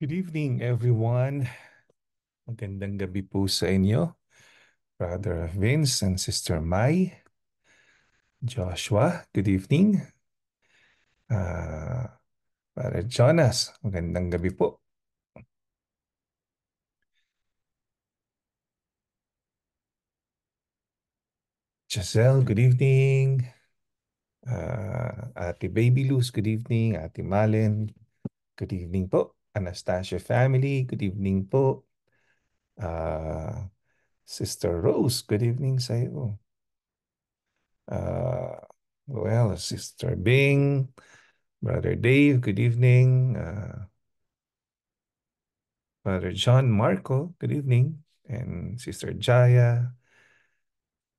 Good evening, everyone. Magandang gabi po sa inyo. Brother Vince and Sister Mai. Joshua, good evening. Uh, Brother Jonas, magandang gabi po. Giselle, good evening. Uh, Ate Baby Luz, good evening. Ate Malen, good evening po. Anastasia family, good evening po. Uh, Sister Rose, good evening sa iyo. Uh, ah, well, Sister Bing, Brother Dave, good evening. Uh, Brother John Marco, good evening. And Sister Jaya,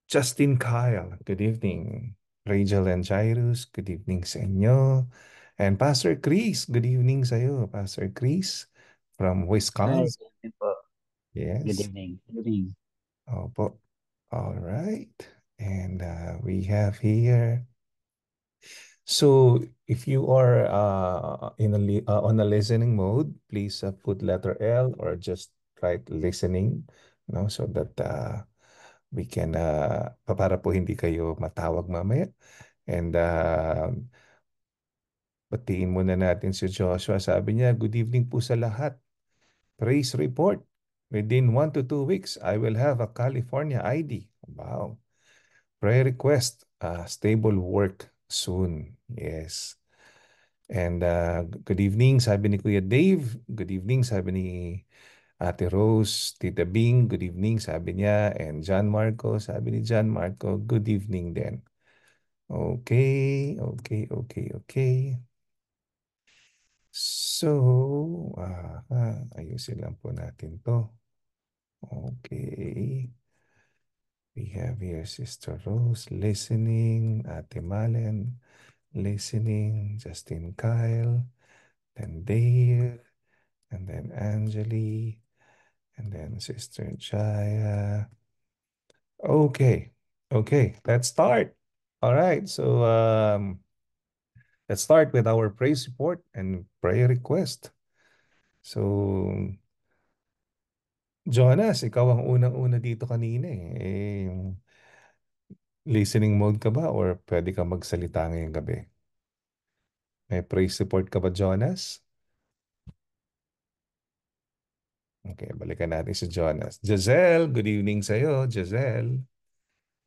Justin Kyle, good evening. Rachel and Jairus, good evening sa inyo. And Pastor Chris, good evening sa sa'yo. Pastor Chris from Wisconsin. Hi, good evening po. Yes. Good evening. Good evening. Opo. All right. And uh, we have here. So if you are uh, in a li uh, on a listening mode, please uh, put letter L or just write listening, no, so that uh, we can uh, para po hindi kayo matawag mamaya. And uh, Batiin muna natin si Joshua. Sabi niya, good evening po sa lahat. Praise report. Within 1 to 2 weeks, I will have a California ID. Wow. Prayer request, uh, stable work soon. Yes. And uh, good evening, sabi ni Kuya Dave. Good evening, sabi ni Ate Rose, Tita Bing. Good evening, sabi niya. And John Marco, sabi ni John Marco. Good evening din. Okay, okay, okay, okay. So, ah, ah, ayusin lang po natin to. Okay. We have here Sister Rose listening, Ate Malen listening, Justin Kyle, then Dave, and then Anjali, and then Sister Jaya. Okay, okay, let's start. All right, so um, Let's start with our praise report and prayer request. So, Jonas, ikaw ang unang-una dito kanina eh. eh. Listening mode ka ba or pwede ka magsalita ngayong gabi? May praise report ka ba, Jonas? Okay, balikan natin si Jonas. Giselle, good evening sa'yo, Giselle.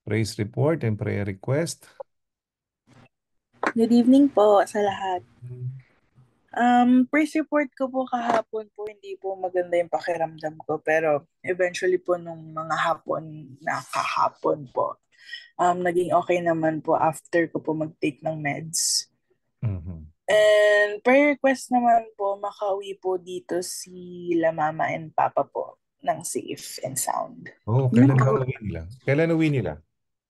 Praise report and prayer request. Good evening po sa lahat. Mm. Um, press report ko po kahapon po, hindi po maganda yung pakiramdam ko. Pero eventually po nung mga hapon na kahapon po, um, naging okay naman po after ko po mag-take ng meds. Mm-hmm. And prayer request naman po, makauwi po dito si La Mama and Papa po ng safe and sound. Oh, kailan uwi nila? Kailan uwi nila?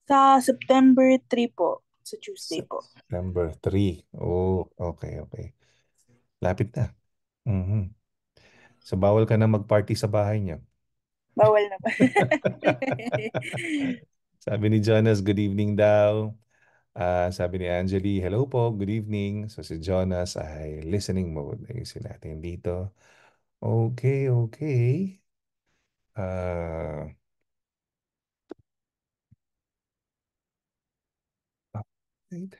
Sa September 3 po. Sa Tuesday po. September 3. Oh, okay, okay. Lapit na. Mhm. So bawal ka na mag-party sa bahay niya. Bawal na sabi ni Jonas, good evening daw. Uh, sabi ni Angeli, hello po, good evening. So si Jonas ay listening mode. Ayusin natin dito. Okay, okay. Uh, Right?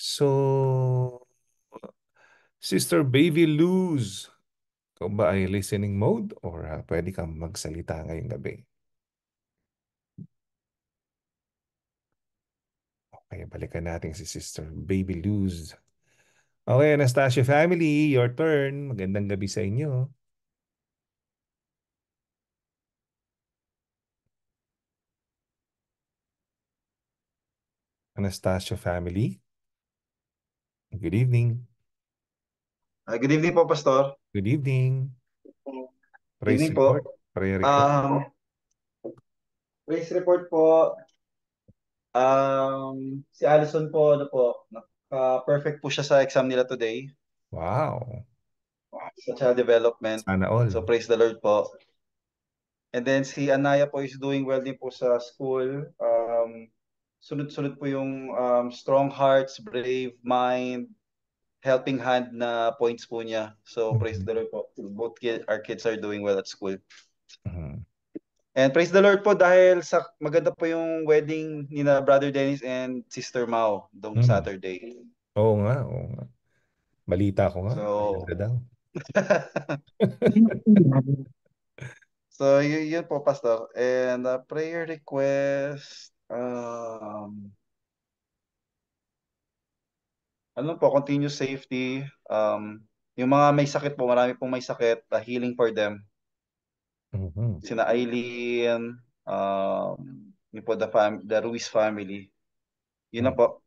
So, Sister Baby Luz, ikaw ba ay listening mode or uh, pwede kang magsalita ngayong gabi? Okay, balikan natin si Sister Baby Luz. Okay, Anastasia family, your turn. Magandang gabi sa inyo. Anastasio family. Good evening. Uh, good evening po, Pastor. Good evening. Praise evening report. Po. Prayer report. Um, praise report po. Um, si Allison po, ano po, naka-perfect po siya sa exam nila today. Wow. Sa child development. Sana all. So praise the Lord po. And then si Anaya po is doing well din po sa school. Um, sunod-sunod po yung um, strong hearts, brave mind, helping hand na points po niya. So mm-hmm. praise the Lord po. Both kid, our kids are doing well at school. Mm-hmm. And praise the Lord po dahil sa maganda po yung wedding ni na Brother Dennis and Sister Mao doon mm-hmm. Saturday. Oo nga, oo nga. Balita ko nga. So, so yun, yun po, Pastor. And uh, prayer request. Um, ano po, continuous safety. Um, yung mga may sakit po, marami pong may sakit, uh, healing for them. Mm-hmm. Sina Aileen, um, yung po the, fam- the Ruiz family. Yun na po.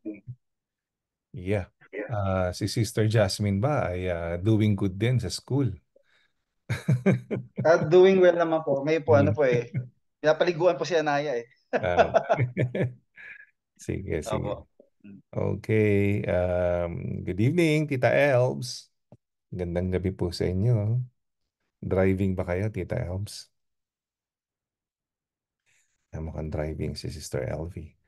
Yeah. Uh, si Sister Jasmine ba ay uh, doing good din sa school? uh, doing well naman po. Ngayon po, ano mm. po eh, pinapaliguan po si Anaya eh sige, sige. Mm. Okay. Um, good evening, Tita Elbs. Gandang gabi po sa inyo. Driving ba kayo, Tita Elbs? Ah, mukhang driving si Sister Elvie.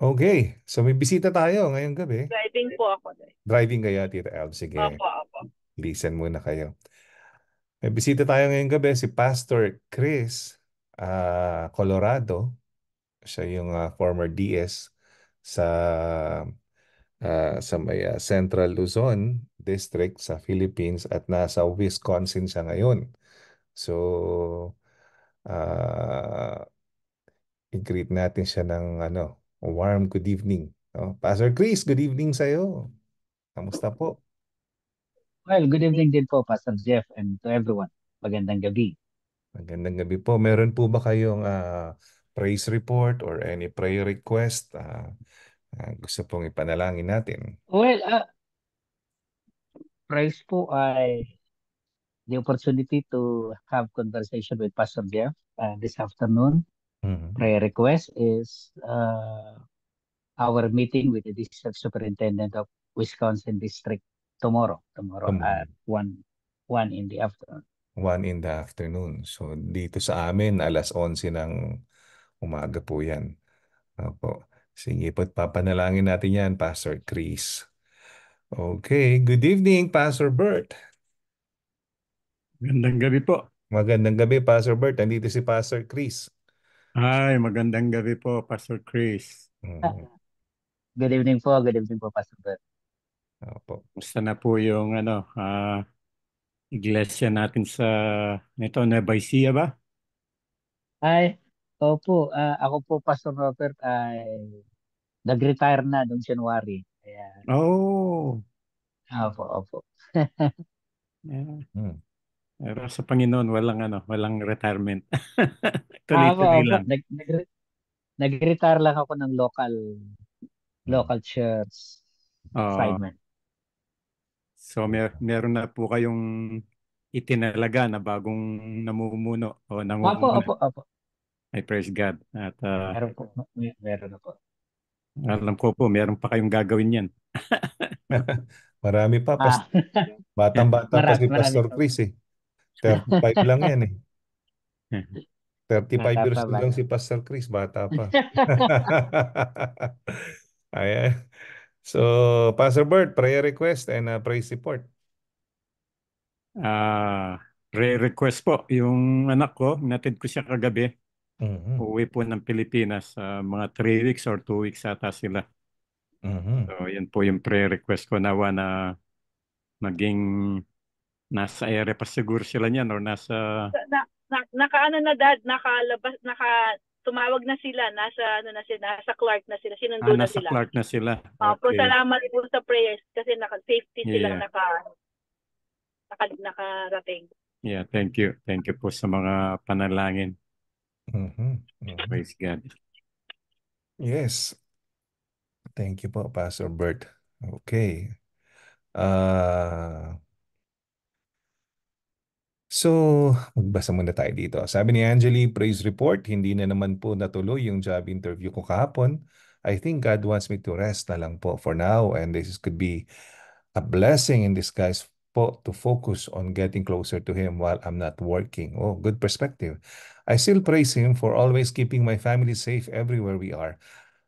Okay. So may bisita tayo ngayong gabi. Driving po ako. Driving kayo, Tita Elbs. Sige. Opo, opo. Listen muna kayo. May bisita tayo ngayong gabi si Pastor Chris uh, Colorado siya yung uh, former DS sa uh, sa may uh, Central Luzon District sa Philippines at nasa Wisconsin siya ngayon. So uh, i-greet natin siya ng ano, warm good evening. No? Pastor Chris, good evening sa iyo. Kamusta po? Well, good evening din po Pastor Jeff and to everyone. Magandang gabi. Magandang gabi po. Meron po ba kayong uh, praise report or any prayer request uh, uh, gusto pong ipanalangin natin? Well, uh, praise po ay the opportunity to have conversation with Pastor Jeff uh, this afternoon. Mm-hmm. Prayer request is uh, our meeting with the district superintendent of Wisconsin district tomorrow. Tomorrow, tomorrow. at one one in the afternoon. One in the afternoon. So dito sa amin alas 11 ng Umaga po yan. Opo. Sige po, papanalangin natin yan, Pastor Chris. Okay, good evening, Pastor Bert. Magandang gabi po. Magandang gabi, Pastor Bert. Nandito si Pastor Chris. Ay, magandang gabi po, Pastor Chris. Mm. Good evening po, good evening po, Pastor Bert. Opo. Gusto na po yung ano, uh, iglesia natin sa nito, Nueva Ecija ba? Ay, Opo, ah, ako po Pastor Robert ay nag-retire na noong January. Ayan. Oh. Opo, opo. Yeah. Hmm. Pero sa Panginoon, walang ano, walang retirement. Tuloy-tuloy opo. lang. Nag, nag, nag-retire lang ako ng local hmm. local church oh. assignment. so mer meron na po kayong itinalaga na bagong namumuno o Opo, opo, opo. I praise God. At, uh, meron po. Meron po. Alam ko po, meron pa kayong gagawin yan. marami pa. Ah. Pas- ah. Batang-bata pa si Pastor po. Chris eh. 35 lang yan eh. 35 years old lang si Pastor Chris, bata pa. Ayan. So, Pastor Bert, prayer request and uh, praise report. Ah, uh, prayer request po. Yung anak ko, natid ko siya kagabi. Mm. Mm-hmm. Uwi po ng Pilipinas sa uh, mga 3 weeks or 2 weeks ata sila. Mm-hmm. So, yan po yung pre request ko nawa na maging nasa area pa siguro sila niyan or nasa... Na, na, nakaano na dad, nakalabas, naka tumawag na sila, nasa ano na sila, nasa Clark na sila, sinundo ah, na sila. Nasa Clark na sila. Ah, okay. Uh, po salamat po sa prayers kasi naka safety yeah. sila naka, naka nakarating. Yeah, thank you. Thank you po sa mga panalangin. Mm-hmm. Mm-hmm. Praise God. Yes. Thank you po, Pastor Bert. Okay. Uh, so, magbasa muna tayo dito. Sabi ni Angeli, praise report, hindi na naman po natuloy yung job interview ko kahapon. I think God wants me to rest na lang po for now and this could be a blessing in disguise po to focus on getting closer to Him while I'm not working. Oh, good perspective. I still praise Him for always keeping my family safe everywhere we are.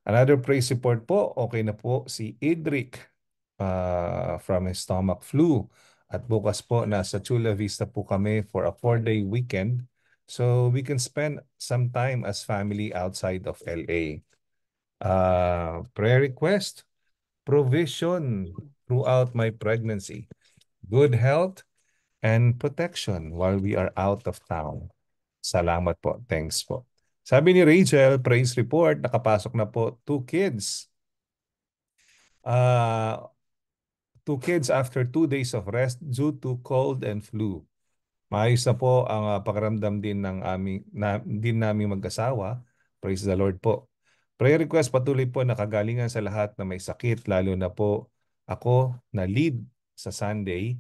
Another praise support po, okay na po si Idric uh, from his stomach flu. At bukas po, nasa Chula Vista po kami for a four-day weekend. So we can spend some time as family outside of LA. Uh, ah, prayer request, provision throughout my pregnancy good health, and protection while we are out of town. Salamat po. Thanks po. Sabi ni Rachel, praise report, nakapasok na po two kids. Uh, two kids after two days of rest due to cold and flu. Maayos na po ang uh, ah, pakaramdam din ng aming, na, din naming mag-asawa. Praise the Lord po. Prayer request patuloy po nakagalingan sa lahat na may sakit, lalo na po ako na lead sa Sunday.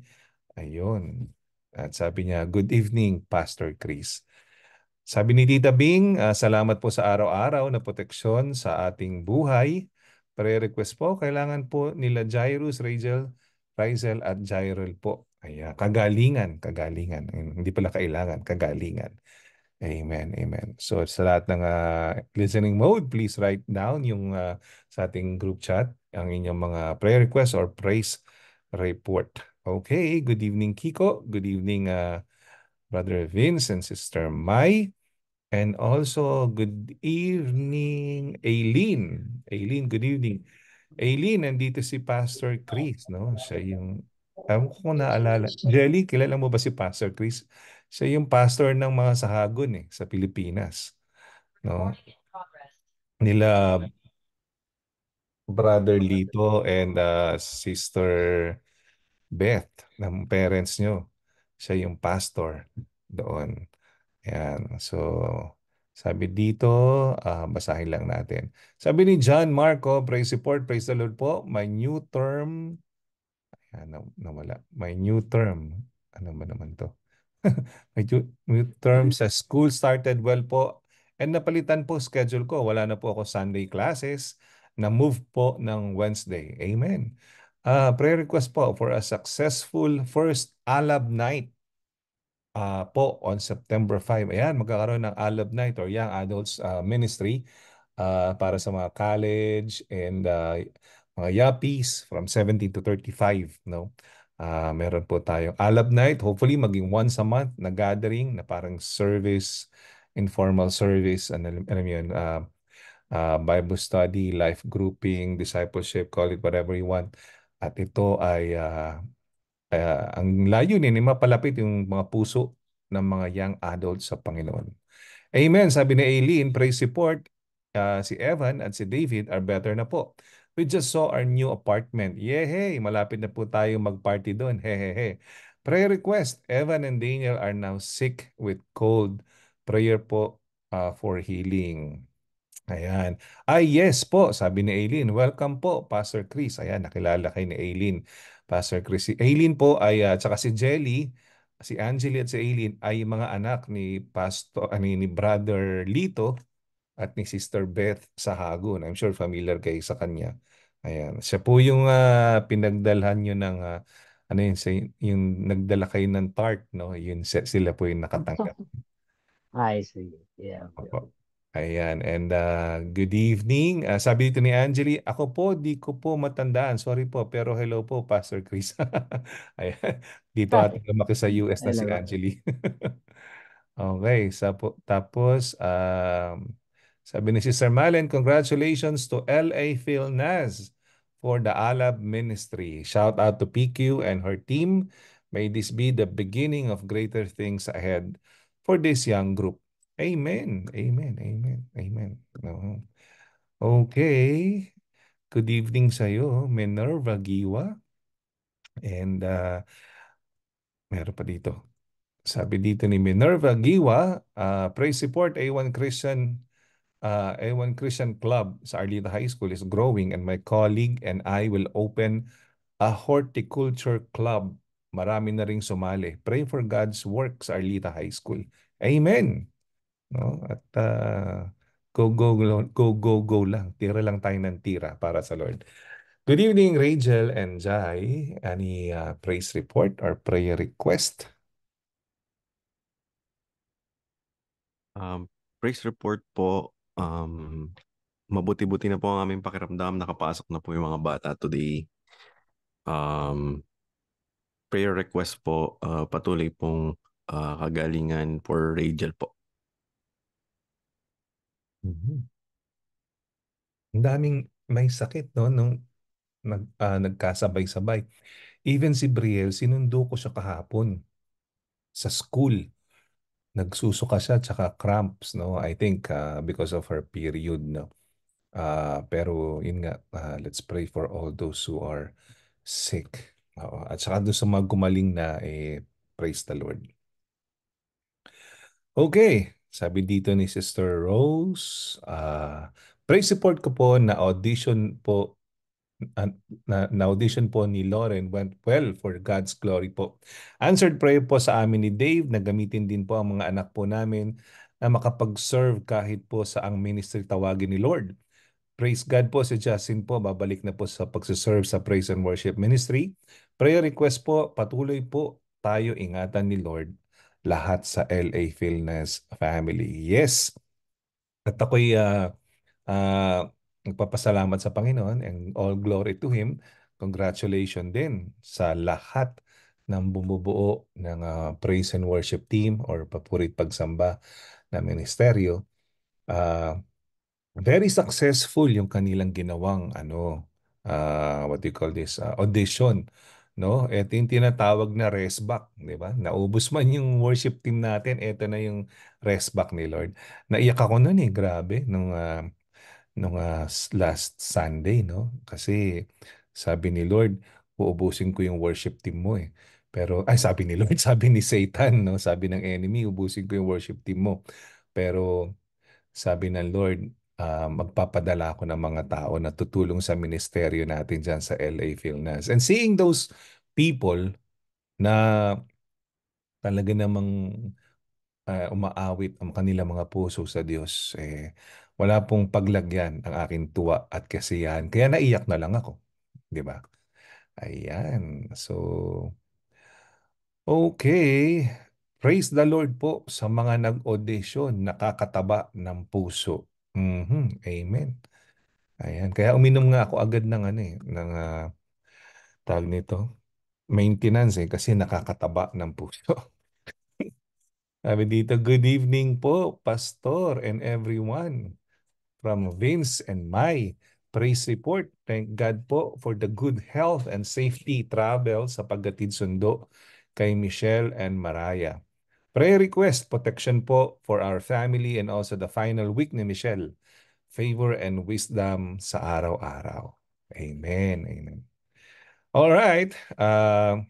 Ayun. At sabi niya, good evening, Pastor Chris. Sabi ni Tita Bing, uh, salamat po sa araw-araw na proteksyon sa ating buhay. Pre-request po, kailangan po nila Jairus, Rachel, Rizel at Jirel po. Ayan, kagalingan, kagalingan. Hindi pala kailangan, kagalingan. Amen, amen. So sa lahat ng uh, listening mode, please write down yung uh, sa ating group chat ang inyong mga prayer requests or praise report. Okay, good evening Kiko, good evening uh, Brother Vince and Sister Mai. And also, good evening, Aileen. Aileen, good evening. Aileen, nandito si Pastor Chris, no? Siya yung, alam ko kung naalala. Jelly, kilala mo ba si Pastor Chris? Siya yung pastor ng mga sahagon eh, sa Pilipinas. No? Nila Brother Lito and uh, Sister Beth ng parents nyo. Siya yung pastor doon. Ayan. So, sabi dito, uh, basahin lang natin. Sabi ni John Marco, praise support, praise the Lord po. My new term, ayan, nawala. My new term, ano ba naman to? My new term sa school started well po. And napalitan po schedule ko. Wala na po ako Sunday classes na move po ng Wednesday. Amen. Uh, prayer request po for a successful first Alab Night uh, po on September 5. Ayan, magkakaroon ng Alab Night or Young Adults uh, Ministry uh, para sa mga college and uh, mga yuppies from 17 to 35. No? Uh, meron po tayong Alab Night. Hopefully, maging once a month na gathering na parang service, informal service, and alam, alam yun, uh, uh, Bible study, life grouping, discipleship, call it whatever you want. At ito ay uh, uh, ang layunin ay mapalapit yung mga puso ng mga young adults sa Panginoon. Amen. Sabi ni Aileen, praise support. Uh, ah, si Evan at si David are better na po. We just saw our new apartment. Yehey! Malapit na po tayo mag-party doon. Hehehe. Prayer request. Evan and Daniel are now sick with cold. Prayer po uh, for healing. Ayan. Ay, yes po, sabi ni Aileen. Welcome po, Pastor Chris. Ayan, nakilala kay ni Aileen. Pastor Chris. Si Aileen po ay, uh, tsaka si Jelly, si Angeli at si Aileen ay mga anak ni Pastor, ani, ah, ni Brother Lito at ni Sister Beth sa Hagon. I'm sure familiar kay sa kanya. Ayan. Siya po yung uh, pinagdalhan nyo ng, uh, ano yun, yung nagdala kayo ng tart, no? Yun, sila po yung nakatanggap. I see. Yeah. Opo. Ayan, and uh, good evening. Uh, sabi dito ni Angeli, ako po, di ko po matandaan. Sorry po, pero hello po, Pastor Chris. Ayan, dito Hi. ating lumaki sa US na hello. si Angeli. okay, sa po, tapos, um, sabi ni Sister Malen, congratulations to LA Phil Nas for the Alab Ministry. Shout out to PQ and her team. May this be the beginning of greater things ahead for this young group. Amen. Amen. Amen. Amen. No. Okay. Good evening sa iyo, Minerva Giwa. And uh, meron pa dito. Sabi dito ni Minerva Giwa, uh, praise support A1 Christian uh, ah, A1 Christian Club sa Arlita High School is growing and my colleague and I will open a horticulture club. Marami na ring sumali. Pray for God's work sa Arleta High School. Amen. No? At uh, go, go, go, go, go, lang. Tira lang tayo ng tira para sa Lord. Good evening, Rachel and Jai. Any uh, praise report or prayer request? Um, praise report po. Um, mabuti-buti na po ang aming pakiramdam. Nakapasok na po yung mga bata today. Um, prayer request po, uh, patuloy pong uh, kagalingan for Rachel po. Mhm. Ang daming may sakit 'no nung nag ah, nagkasabay-sabay. Even si Brielle sinundo ko siya kahapon sa school. Nagsusuka siya tsaka cramps 'no, I think, ah, because of her period 'no. Ah, pero yun nga, ah, let's pray for all those who are sick. Oo, at saka doon sa mga gumaling na, eh, praise the Lord. Okay, sabi dito ni Sister Rose, uh, pray support ko po na audition po na, na audition po ni Lauren went well for God's glory po. Answered prayer po sa amin ni Dave na gamitin din po ang mga anak po namin na makapag-serve kahit po sa ang ministry tawagin ni Lord. Praise God po si Justin po, babalik na po sa pagsiserve sa Praise and Worship Ministry. Prayer request po, patuloy po tayo ingatan ni Lord lahat sa LA Fitness family. Yes. At ako'y uh, uh, nagpapasalamat sa Panginoon and all glory to Him. Congratulations din sa lahat ng bumubuo ng uh, praise and worship team or papurit pagsamba na ministeryo. Uh, very successful yung kanilang ginawang ano uh, what do you call this uh, audition no? Ito yung tinatawag na rest back, di ba? Naubos man yung worship team natin, ito na yung rest back ni Lord. Naiyak ako noon eh, grabe, nung, uh, nung uh, last Sunday, no? Kasi sabi ni Lord, uubusin ko yung worship team mo eh. Pero, ay sabi ni Lord, sabi ni Satan, no? Sabi ng enemy, ubusin ko yung worship team mo. Pero sabi ng Lord, Ah, magpapadala ako ng mga tao na tutulong sa ministeryo natin dyan sa LA Philnas. And seeing those people na talaga namang uh, umaawit ang kanila mga puso sa Diyos, eh, wala pong paglagyan ang aking tuwa at kasiyahan. Kaya naiyak na lang ako. Di ba? Ayan. So, okay. Praise the Lord po sa mga nag-audition, nakakataba ng puso. Mhm, amen. Ayan, kaya uminom nga ako agad ng ano eh, ng ah, tawag nito, maintenance eh, kasi nakakataba ng puso. Sabi dito, good evening po, Pastor and everyone from Vince and Mai. Praise report. Thank God po for the good health and safety travel sa paggatid sundo kay Michelle and Mariah. Prayer request, protection po for our family and also the final week ni Michelle. Favor and wisdom sa araw-araw. Amen. Amen. All right. Uh,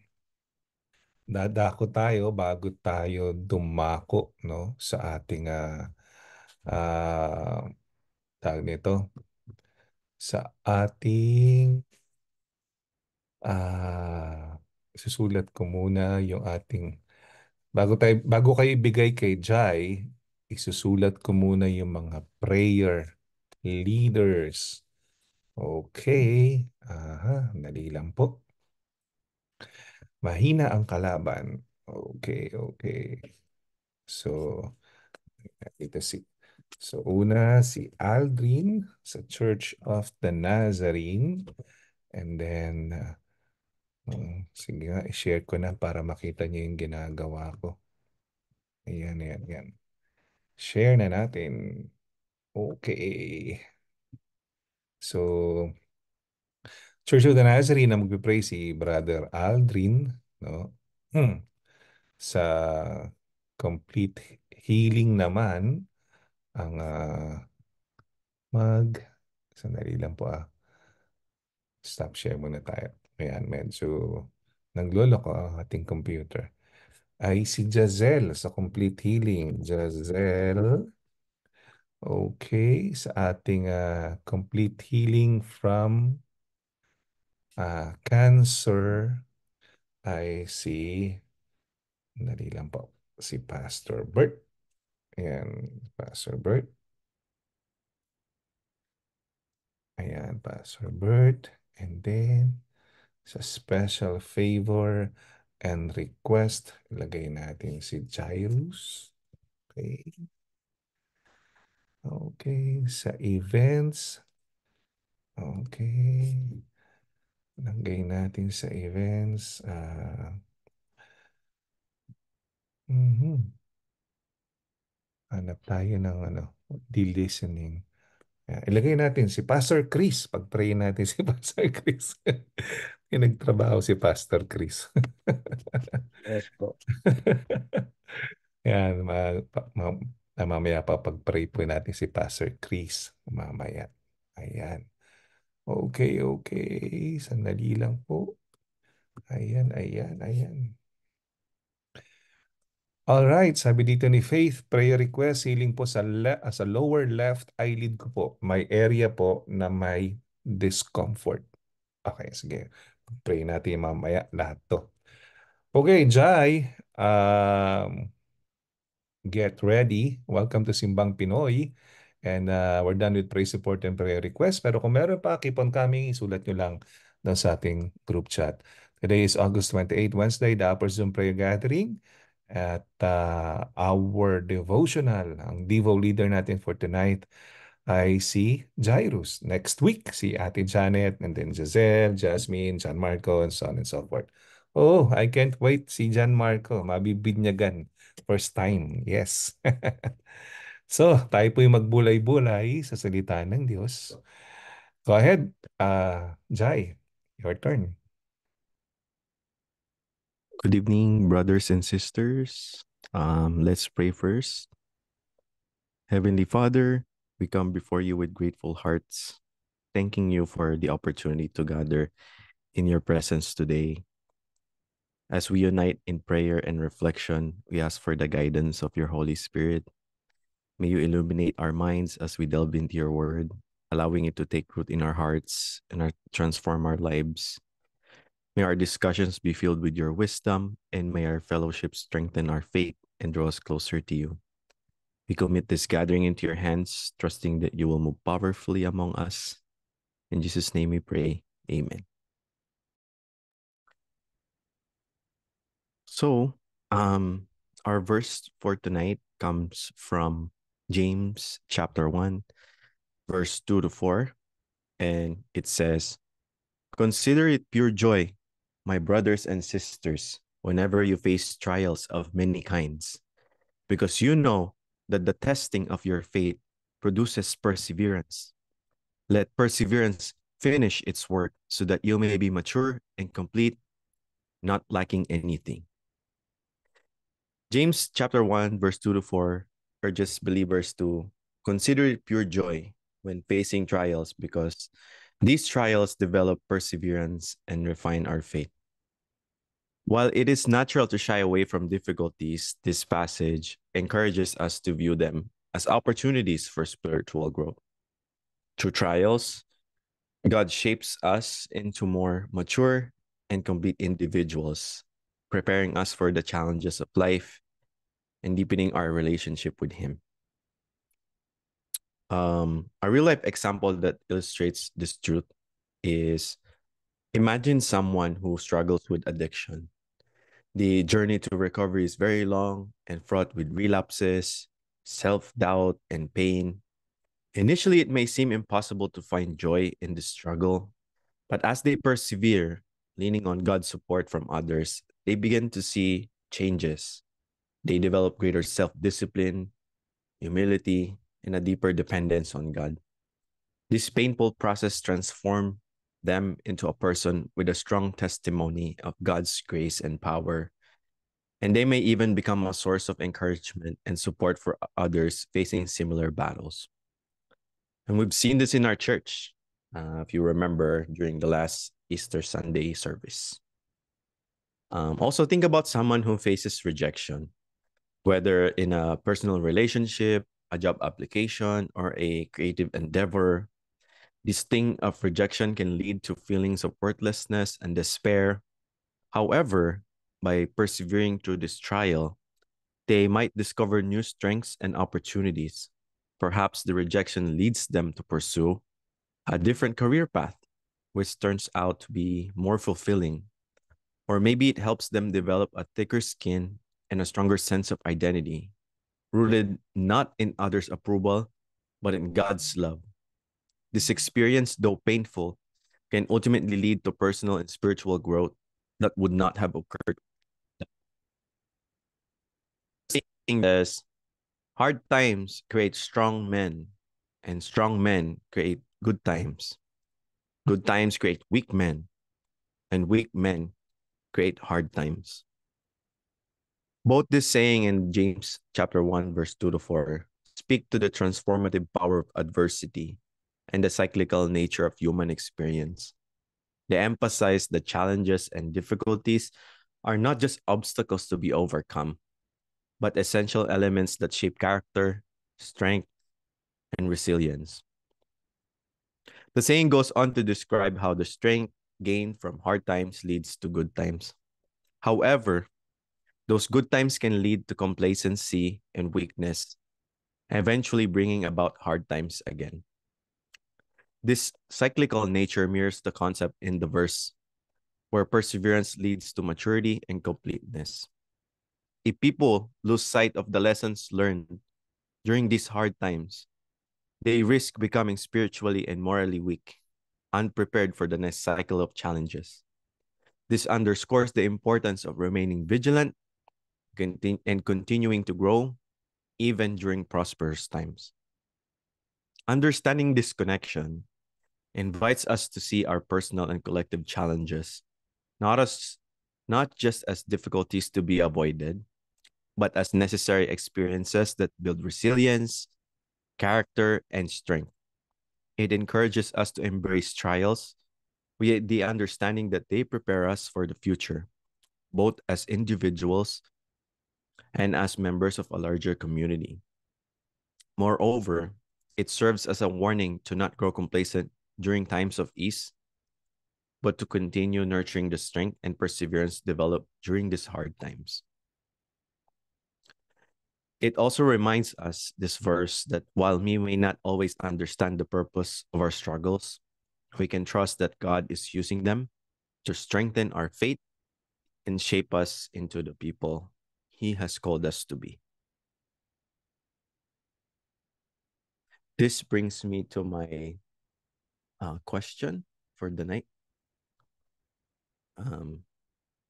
dadako tayo bago tayo dumako no sa ating uh, uh, tawag nito sa ating uh, susulat ko muna yung ating Bago, tayo, bago kayo ibigay kay Jai, isusulat ko muna yung mga prayer leaders. Okay. Aha, dali lang po. Mahina ang kalaban. Okay, okay. So, ito si So una si Aldrin sa Church of the Nazarene and then uh, Mm, sige nga, i-share ko na para makita niyo yung ginagawa ko. Ayan, ayan, ayan. Share na natin. Okay. So, Church of the Nazarene na magpipray si Brother Aldrin, no? Hmm. Sa complete healing naman, ang uh, mag... Sandali lang po ah. Stop share muna tayo. Ayan, men. medyo nagloloko ang ating computer. Ay si Jazelle sa Complete Healing. Jazelle, okay, sa ating uh, Complete Healing from uh, Cancer ay si, nali lang po, si Pastor Bert. Ayan, Pastor Bert. Ayan, Pastor Bert. And then, sa special favor and request, ilagay natin si Jairus. Okay. Okay, sa events. Okay. Ilagay natin sa events. Uh, mm -hmm. Hanap tayo ng ano, de-listening. Ilagay natin si Pastor Chris. Pag-pray natin si Pastor Chris. Nagtrabaho si Pastor Chris. yes po. Yan, ma, ma, ma, mamaya pa pag-pray po natin si Pastor Chris. Mamaya. Ayan. Okay, okay. Sandali lang po. Ayan, ayan, ayan. All right, sabi dito ni Faith, prayer request, healing po sa, le- ah, sa lower left eyelid ko po. May area po na may discomfort. Okay, sige. Pray natin mamaya lahat to. Okay, Jai, um, get ready. Welcome to Simbang Pinoy. And uh, we're done with prayer support and prayer request. Pero kung meron pa, keep on coming. Isulat nyo lang sa ating group chat. Today is August 28, Wednesday, the Upper Zoom Prayer Gathering at uh, our devotional. Ang Devo leader natin for tonight ay si Jairus. Next week, si Ate Janet, and then Giselle, Jasmine, John Marco, and so on and so forth. Oh, I can't wait si John Marco. Mabibinyagan. First time. Yes. so, tayo po'y magbulay-bulay sa salita ng Diyos. Go ahead, uh, Jai. Your turn. Good evening, brothers and sisters. Um, let's pray first. Heavenly Father, we come before you with grateful hearts, thanking you for the opportunity to gather in your presence today. As we unite in prayer and reflection, we ask for the guidance of your Holy Spirit. May you illuminate our minds as we delve into your word, allowing it to take root in our hearts and our, transform our lives. May our discussions be filled with your wisdom, and may our fellowship strengthen our faith and draw us closer to you. We commit this gathering into your hands, trusting that you will move powerfully among us. In Jesus' name we pray. Amen. So, um, our verse for tonight comes from James chapter 1, verse 2 to 4. And it says, Consider it pure joy, my brothers and sisters, whenever you face trials of many kinds, because you know that the testing of your faith produces perseverance. Let perseverance finish its work so that you may be mature and complete, not lacking anything. James chapter 1 verse 2 to 4 urges believers to consider it pure joy when facing trials because these trials develop perseverance and refine our faith. While it is natural to shy away from difficulties, this passage encourages us to view them as opportunities for spiritual growth. Through trials, God shapes us into more mature and complete individuals, preparing us for the challenges of life and deepening our relationship with Him um, a real life example that illustrates this truth is imagine someone who struggles with addiction. The journey to recovery is very long and fraught with relapses, self doubt, and pain. Initially, it may seem impossible to find joy in the struggle, but as they persevere, leaning on God's support from others, they begin to see changes. They develop greater self discipline, humility, and a deeper dependence on God. This painful process transformed them into a person with a strong testimony of God's grace and power. And they may even become a source of encouragement and support for others facing similar battles. And we've seen this in our church, uh, if you remember during the last Easter Sunday service. Um, also, think about someone who faces rejection, whether in a personal relationship, a job application, or a creative endeavor. This thing of rejection can lead to feelings of worthlessness and despair. However, by persevering through this trial, they might discover new strengths and opportunities. Perhaps the rejection leads them to pursue a different career path, which turns out to be more fulfilling. Or maybe it helps them develop a thicker skin and a stronger sense of identity rooted not in others' approval, but in God's love. This experience, though painful, can ultimately lead to personal and spiritual growth that would not have occurred. This hard times create strong men, and strong men create good times. Good times create weak men, and weak men create hard times. Both this saying and James chapter 1, verse 2 to 4 speak to the transformative power of adversity and the cyclical nature of human experience. They emphasize that challenges and difficulties are not just obstacles to be overcome, but essential elements that shape character, strength, and resilience. The saying goes on to describe how the strength gained from hard times leads to good times. However, those good times can lead to complacency and weakness, eventually bringing about hard times again. This cyclical nature mirrors the concept in the verse, where perseverance leads to maturity and completeness. If people lose sight of the lessons learned during these hard times, they risk becoming spiritually and morally weak, unprepared for the next cycle of challenges. This underscores the importance of remaining vigilant and continuing to grow even during prosperous times. Understanding this connection invites us to see our personal and collective challenges not as not just as difficulties to be avoided, but as necessary experiences that build resilience, character, and strength. It encourages us to embrace trials with the understanding that they prepare us for the future, both as individuals and as members of a larger community. Moreover, it serves as a warning to not grow complacent during times of ease, but to continue nurturing the strength and perseverance developed during these hard times. It also reminds us, this verse, that while we may not always understand the purpose of our struggles, we can trust that God is using them to strengthen our faith and shape us into the people he has called us to be. This brings me to my uh, question for the night. Um,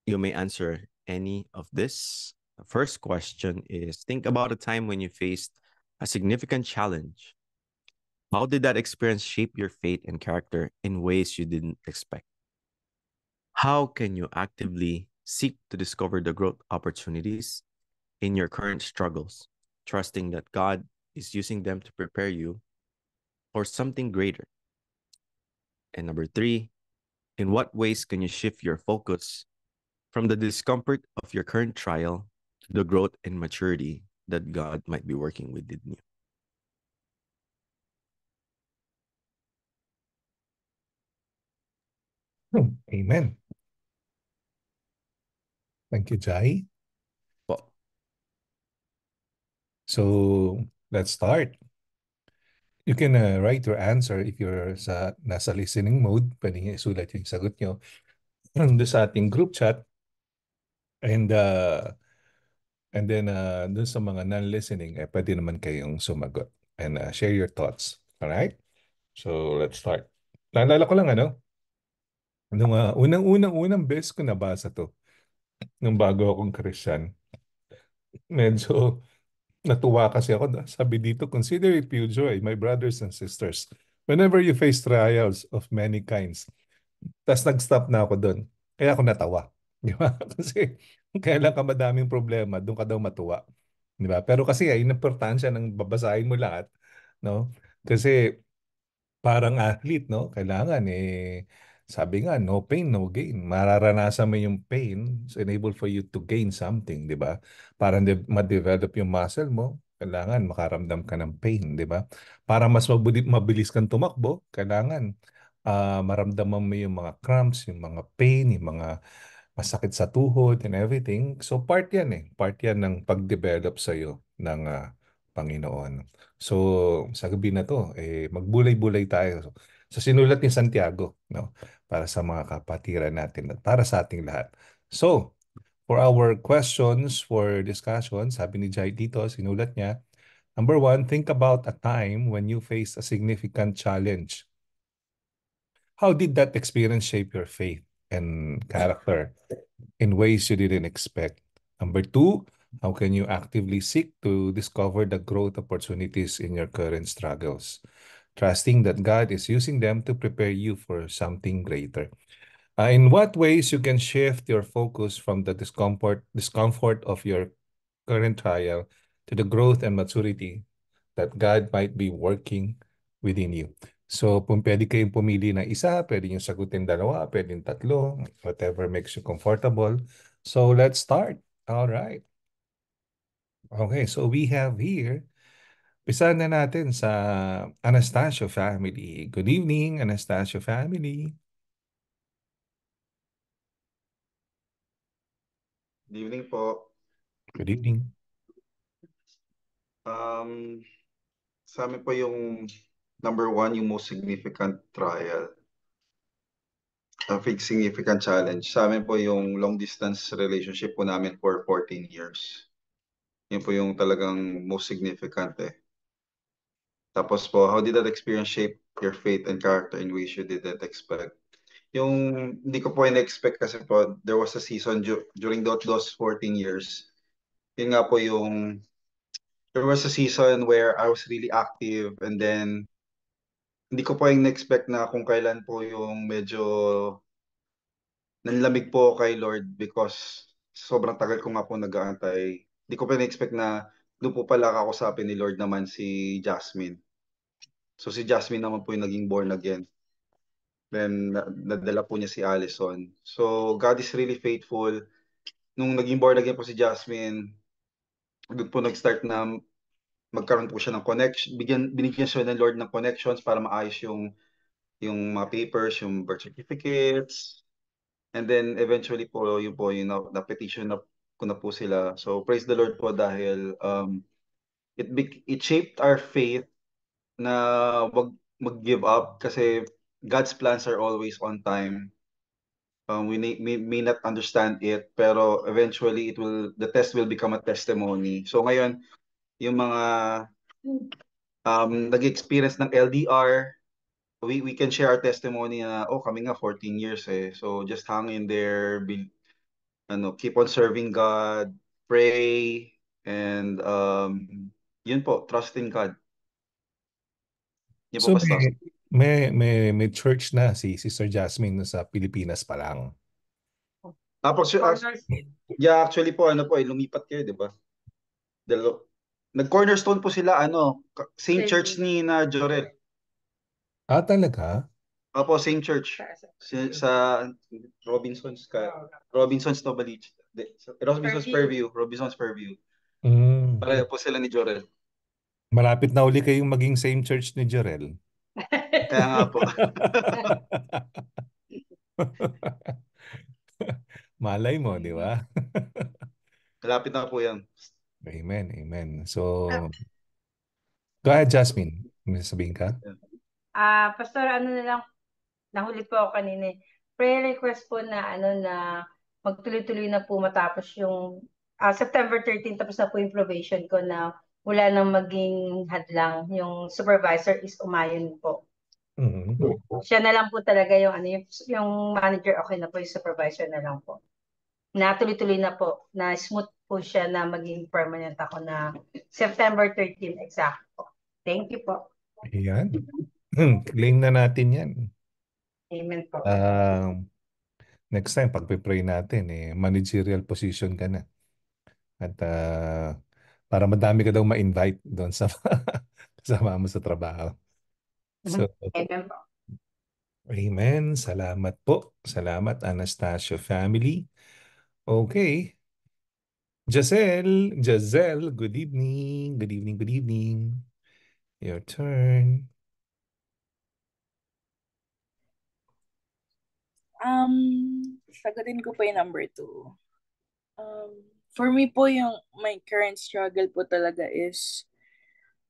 you may answer any of this. The first question is think about a time when you faced a significant challenge. How did that experience shape your faith and character in ways you didn't expect? How can you actively Seek to discover the growth opportunities in your current struggles, trusting that God is using them to prepare you for something greater. And number three, in what ways can you shift your focus from the discomfort of your current trial to the growth and maturity that God might be working within you? Hmm, amen. Thank you, Jai. Po. So, let's start. You can uh, write your answer if you're sa nasa listening mode. Pwede nyo isulat yung sagot nyo doon sa ating group chat. And uh, and then uh, doon sa mga non-listening, eh, pwede naman kayong sumagot and uh, share your thoughts. Alright? So, let's start. Naalala ko lang ano? Nung uh, unang-unang-unang best ko nabasa to nung bago akong Christian, medyo natuwa kasi ako. Sabi dito, consider it pure joy, eh, my brothers and sisters, whenever you face trials of many kinds. Tapos nag-stop na ako doon. Kaya ako natawa. Di ba? Kasi kailan ka madaming problema, doon ka daw matuwa. Di ba? Pero kasi ay eh, importansya ng babasahin mo lahat, no? Kasi parang athlete, no? Kailangan eh sabi nga, no pain, no gain. Mararanasan mo yung pain, it's enable for you to gain something, di ba? Para ma-develop yung muscle mo, kailangan makaramdam ka ng pain, di ba? Para mas mabilis kang tumakbo, kailangan uh, maramdaman mo yung mga cramps, yung mga pain, yung mga masakit sa tuhod and everything. So part yan eh. Part yan ng pag-develop sa'yo ng uh, Panginoon. So sa gabi na to, eh, magbulay-bulay tayo. So, sa sinulat ni Santiago. No? para sa mga kapatiran natin at para sa ating lahat. So, for our questions for discussion, sabi ni Jai dito, sinulat niya, number one, think about a time when you faced a significant challenge. How did that experience shape your faith and character in ways you didn't expect? Number two, how can you actively seek to discover the growth opportunities in your current struggles? trusting that God is using them to prepare you for something greater. Uh, in what ways you can shift your focus from the discomfort discomfort of your current trial to the growth and maturity that God might be working within you. So, kung pwede kayong pumili ng isa, pwede nyo sagutin dalawa, pwede tatlo, whatever makes you comfortable. So, let's start. All right. Okay, so we have here Umpisa na natin sa Anastasio family. Good evening, Anastasio family. Good evening po. Good evening. Um, sa amin po yung number one, yung most significant trial. A big significant challenge. Sa amin po yung long distance relationship po namin for 14 years. Yan po yung talagang most significant eh tapos po, how did that experience shape your faith and character in ways you didn't expect? Yung hindi ko po in-expect kasi po, there was a season during those 14 years. Yun nga po yung, there was a season where I was really active and then hindi ko po in-expect na kung kailan po yung medyo nanlamig po kay Lord because sobrang tagal ko nga po nag-aantay. Hindi ko po in-expect na doon po pala kakusapin ni Lord naman si Jasmine. So si Jasmine naman po yung naging born again. Then nadala po niya si Allison. So God is really faithful. Nung naging born again po si Jasmine, doon po nag-start na magkaroon po siya ng connection, bigyan, binigyan siya ng Lord ng connections para maayos yung yung mga papers, yung birth certificates. And then eventually po, yun po yung na, na petition na ko na po sila. So praise the Lord po dahil um, it, it shaped our faith na wag mag-give up kasi God's plans are always on time. Um, we may, may, may not understand it pero eventually it will the test will become a testimony. So ngayon yung mga um, nag-experience ng LDR, we, we can share our testimony na, oh, kami nga 14 years eh. So just hang in there, be, ano, keep on serving God, pray, and um, yun po, trust in God. Yun so, po basta. May, may, may church na si Sister Jasmine sa Pilipinas pa lang. Tapos, ah, yeah, actually po, ano po, eh, lumipat kayo, di ba? Dalo, nag-cornerstone po sila, ano, St. Church ni na Jorel. Ah, talaga? Opo, same church. Sa, mm-hmm. sa Robinson's ka. Oh, Robinson's Novalich. Robinson's Fairview. Robinson's Fairview. Mm. Pareho po sila ni Jorel. Malapit na uli kayong maging same church ni Jorel. Kaya nga po. Malay mo, di ba? Malapit na po yan. Amen, amen. So, go ahead Jasmine. May sabihin ka? Ah, uh, pastor, ano na lang nahulit po ako kanina eh. Prayer request po na ano na magtuloy-tuloy na po matapos yung uh, September 13 tapos na po yung probation ko na wala nang maging hadlang. Yung supervisor is umayon po. Mm-hmm. Siya na lang po talaga yung ano yung, manager okay na po yung supervisor na lang po. Natuloy-tuloy na po na smooth po siya na maging permanent ako na September 13 exact po. Thank you po. Ayan. Hmm, claim na natin yan. Amen po. Um, next time, pagpipray natin, eh, managerial position ka na. At uh, para madami ka daw ma-invite doon sa kasama mo sa trabaho. So, Amen po. Amen. Salamat po. Salamat, Anastasio family. Okay. Giselle, Giselle, good evening. Good evening, good evening. Your turn. Um, sagutin ko pa yung number two. Um, for me po yung my current struggle po talaga is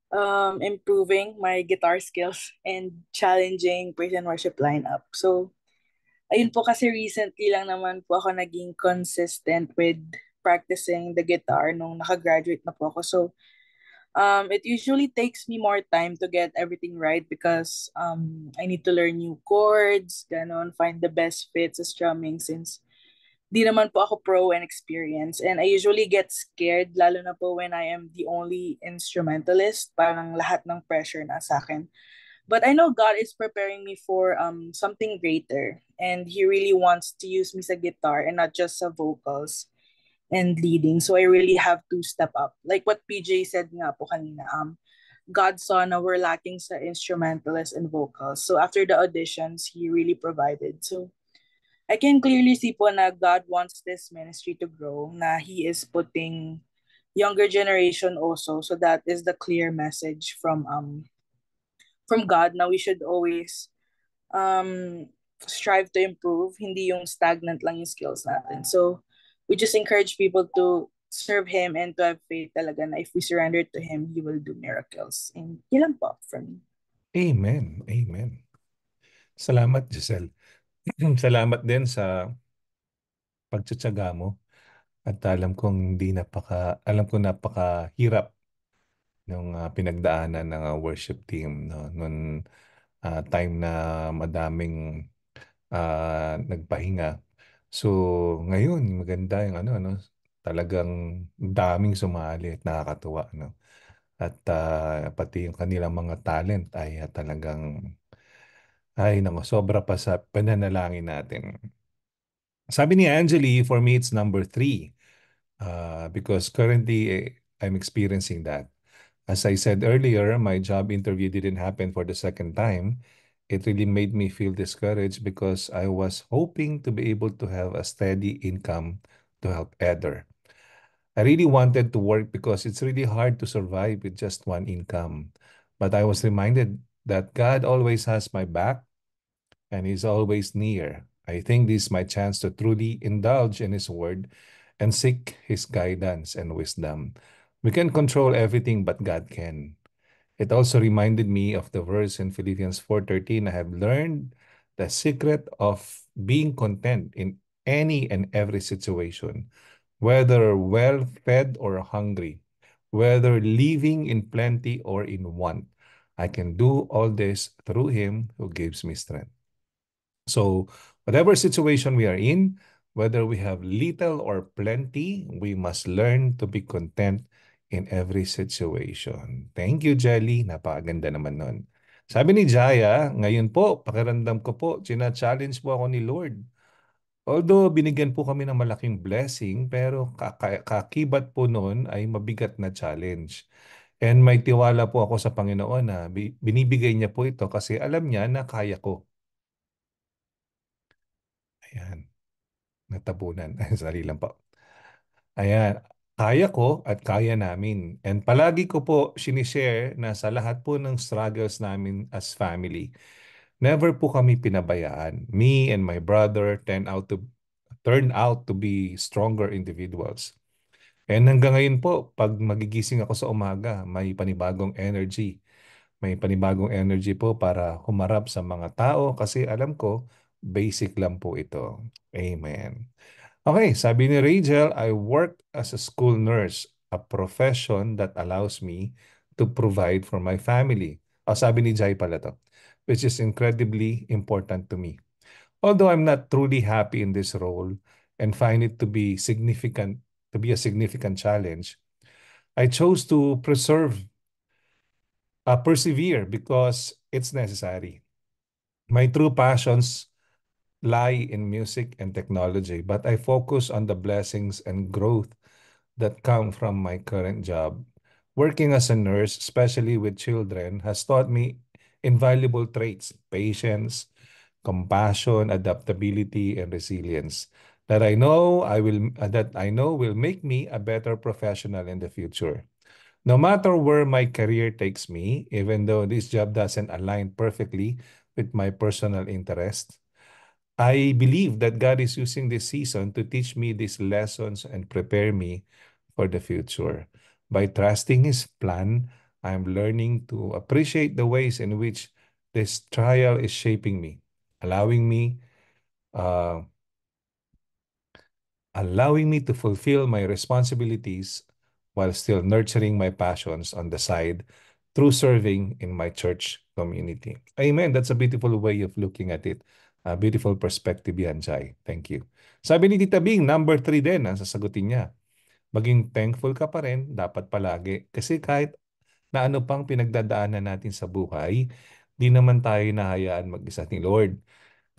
um, improving my guitar skills and challenging praise and worship lineup. So, ayun po kasi recently lang naman po ako naging consistent with practicing the guitar nung nakagraduate na po ako. So, um, it usually takes me more time to get everything right because um, I need to learn new chords, ganon, find the best fits sa strumming since di naman po ako pro and experience. And I usually get scared, lalo na po when I am the only instrumentalist. Parang lahat ng pressure na sa akin. But I know God is preparing me for um, something greater. And He really wants to use me sa guitar and not just sa vocals. and leading. So I really have to step up. Like what PJ said nga po kanina, um, we're lacking sa instrumentalists and vocals. So after the auditions, he really provided. So I can clearly see po na God wants this ministry to grow, na He is putting younger generation also. So that is the clear message from um from God Now we should always um strive to improve, hindi yung stagnant lang yung skills natin. So we just encourage people to serve Him and to have faith talaga na if we surrender to Him, He will do miracles. And yun lang po for me. Amen. Amen. Salamat, Giselle. Salamat din sa pagtsatsaga mo. At alam kong hindi napaka, alam ko napakahirap nung uh, pinagdaanan ng uh, worship team no noon uh, ah, time na madaming uh, nagpahinga So, ngayon, maganda yung ano, ano, talagang daming sumali at nakakatuwa, no? At ah, pati yung kanilang mga talent ay ah, talagang, ay nako, sobra pa sa pananalangin natin. Sabi ni Angeli, for me, it's number three. Uh, because currently, eh, I'm experiencing that. As I said earlier, my job interview didn't happen for the second time. it really made me feel discouraged because I was hoping to be able to have a steady income to help Eder. I really wanted to work because it's really hard to survive with just one income. But I was reminded that God always has my back and He's always near. I think this is my chance to truly indulge in His Word and seek His guidance and wisdom. We can control everything, but God can. It also reminded me of the verse in Philippians 4.13, I have learned the secret of being content in any and every situation, whether well-fed or hungry, whether living in plenty or in want. I can do all this through him who gives me strength. So whatever situation we are in, whether we have little or plenty, we must learn to be content in every situation. Thank you, Jelly. Napaganda naman nun. Sabi ni Jaya, ngayon po, pakiramdam ko po, china-challenge po ako ni Lord. Although binigyan po kami ng malaking blessing, pero kakibat po noon ay mabigat na challenge. And may tiwala po ako sa Panginoon na binibigay niya po ito kasi alam niya na kaya ko. Ayan. Natabunan. Sorry lang po. Ayan. Kaya ko at kaya namin. And palagi ko po sinishare na sa lahat po ng struggles namin as family, never po kami pinabayaan. Me and my brother turn out to, turn out to be stronger individuals. And hanggang ngayon po, pag magigising ako sa umaga, may panibagong energy. May panibagong energy po para humarap sa mga tao kasi alam ko, basic lang po ito. Amen. Okay, sabi ni Rachel, I work as a school nurse, a profession that allows me to provide for my family. O sabi ni Jai pala to, which is incredibly important to me. Although I'm not truly happy in this role and find it to be significant to be a significant challenge, I chose to preserve uh, persevere because it's necessary. My true passions lie in music and technology, but I focus on the blessings and growth that come from my current job. Working as a nurse, especially with children, has taught me invaluable traits, patience, compassion, adaptability, and resilience that I know I will that I know will make me a better professional in the future. No matter where my career takes me, even though this job doesn't align perfectly with my personal interest, I believe that God is using this season to teach me these lessons and prepare me for the future. By trusting His plan, I'm learning to appreciate the ways in which this trial is shaping me, allowing me, uh, allowing me to fulfill my responsibilities while still nurturing my passions on the side through serving in my church community. Amen. That's a beautiful way of looking at it. Uh, beautiful perspective yan, Chai. Thank you. Sabi ni Tita Bing, number 3 din ang sasagutin niya. Maging thankful ka pa rin, dapat palagi. Kasi kahit na ano pang pinagdadaanan natin sa buhay, di naman tayo nahayaan mag-isa ni Lord.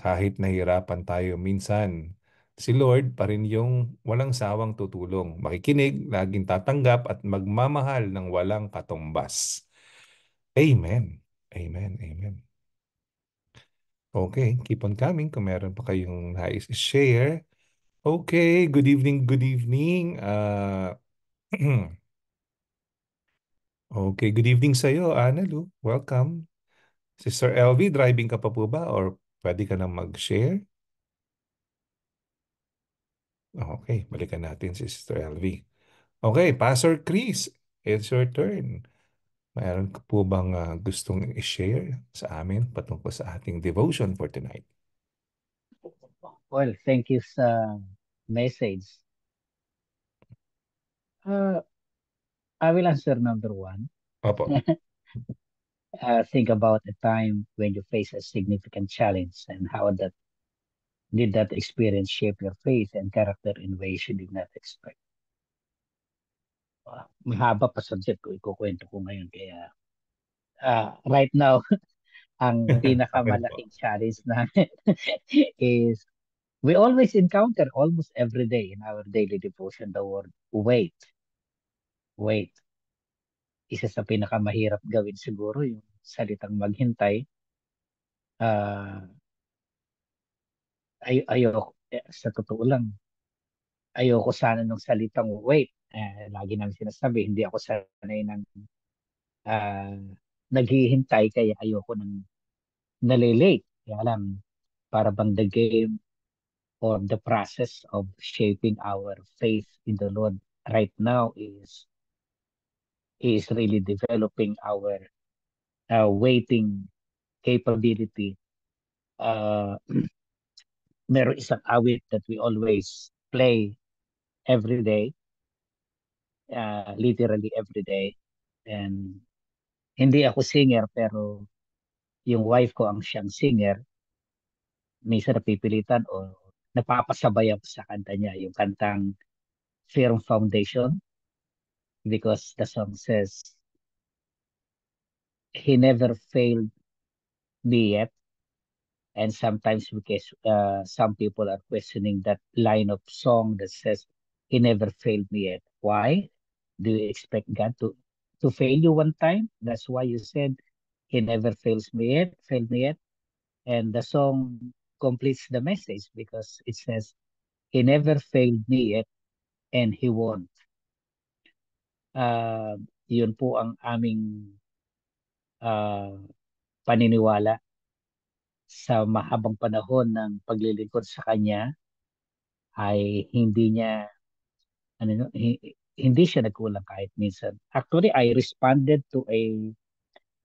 Kahit nahihirapan tayo minsan, si Lord pa rin yung walang sawang tutulong. Makikinig, laging tatanggap at magmamahal ng walang katumbas. Amen. Amen. Amen. Okay, keep on coming kung meron pa kayong nais share. Okay, good evening, good evening. Uh, okay, good evening sa iyo, Lu. Welcome. Sister LV, driving ka pa po ba or pwede ka na mag-share? Okay, balikan natin si Sister LV. Okay, Pastor Chris, it's your turn. Mayroon po bang uh, gustong i-share sa amin patungkol sa ating devotion for tonight? Well, thank you sa message. Uh, I will answer number one. Opo. uh, think about a time when you face a significant challenge and how that did that experience shape your faith and character in ways you did not expect uh, ah, mahaba pa subject ko ikukwento ko ngayon kaya uh, right now ang pinakamalaking challenge namin is we always encounter almost every day in our daily devotion the word wait wait isa sa pinakamahirap gawin siguro yung salitang maghintay uh, ay ayoko eh, sa totoo lang ayoko sana ng salitang wait eh, lagi namin sinasabi, hindi ako sanay ng uh, naghihintay kaya ayoko ng nalilate. Kaya alam, para bang the game or the process of shaping our faith in the Lord right now is is really developing our uh, waiting capability. Uh, meron isang awit that we always play every day uh, literally every day. And hindi ako singer pero yung wife ko ang siyang singer. Minsan napipilitan o napapasabay ako sa kanta niya. Yung kantang Firm Foundation because the song says he never failed me yet and sometimes because uh, ah, some people are questioning that line of song that says he never failed me yet why do you expect God to to fail you one time? That's why you said He never fails me yet, failed me yet. And the song completes the message because it says He never failed me yet and He won't. Uh, yun po ang aming uh, paniniwala sa mahabang panahon ng paglilingkod sa Kanya ay hindi niya ano, hindi siya nagkulang kahit minsan. Actually, I responded to a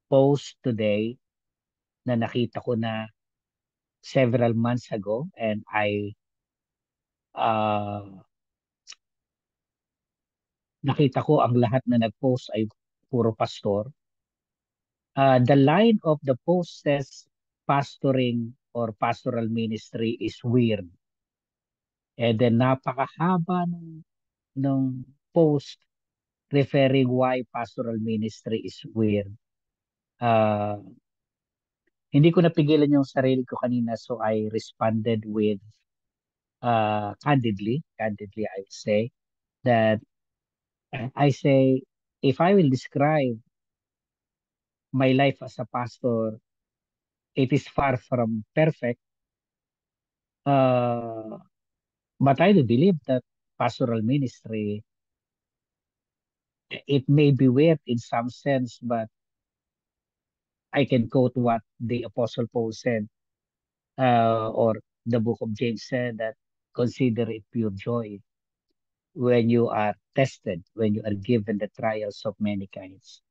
post today na nakita ko na several months ago and I uh, nakita ko ang lahat na nag-post ay puro pastor. Uh, the line of the post says pastoring or pastoral ministry is weird. And then napakahaba ng, nung post referring why pastoral ministry is weird. Uh, hindi ko napigilan yung sarili ko kanina so I responded with uh, candidly, candidly I would say that I say if I will describe my life as a pastor, it is far from perfect. Uh, but I do believe that pastoral ministry it may be wet in some sense, but I can quote what the Apostle Paul said, uh, or the book of James said that consider it pure joy when you are tested, when you are given the trials of many kinds.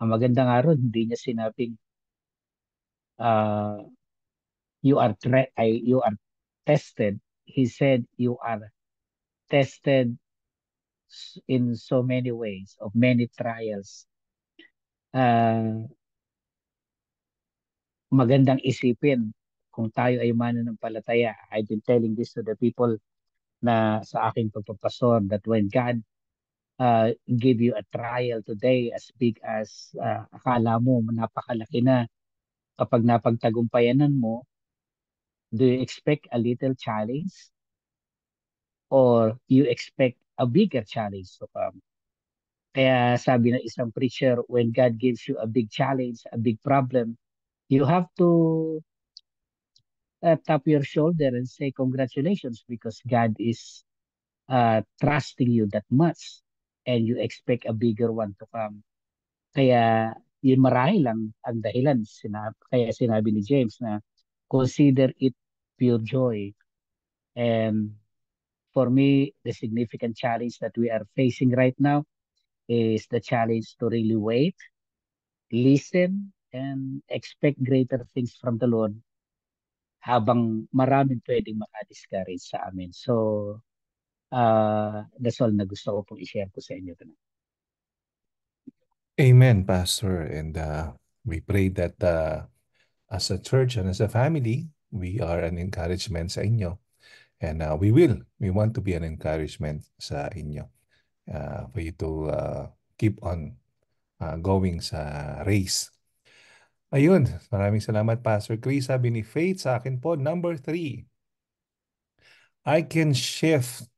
Ang magandang araw, hindi niya sinabing uh, you are tre- you are tested. He said you are tested in so many ways, of many trials. Uh, magandang isipin kung tayo ay mananampalataya. I've been telling this to the people na sa aking pagpapasor that when God uh, give you a trial today as big as uh, akala mo napakalaki na kapag napagtagumpayanan mo, do you expect a little challenge? or you expect a bigger challenge to come. Kaya sabi ng isang preacher, when God gives you a big challenge, a big problem, you have to uh, tap your shoulder and say congratulations because God is uh, trusting you that much and you expect a bigger one to come. Kaya yun marahil lang ang dahilan. Sinab kaya sinabi ni James na consider it pure joy and for me, the significant challenge that we are facing right now is the challenge to really wait, listen, and expect greater things from the Lord habang maraming pwedeng maka-discourage sa amin. So, uh, that's all na gusto ko pong i-share ko sa inyo tonight. Amen, Pastor. And uh, we pray that uh, as a church and as a family, we are an encouragement sa inyo And uh, we will. We want to be an encouragement sa inyo uh, for you to uh, keep on uh, going sa race. Ayun, maraming salamat Pastor Chris. Sabi ni Faith sa akin po, number three, I can shift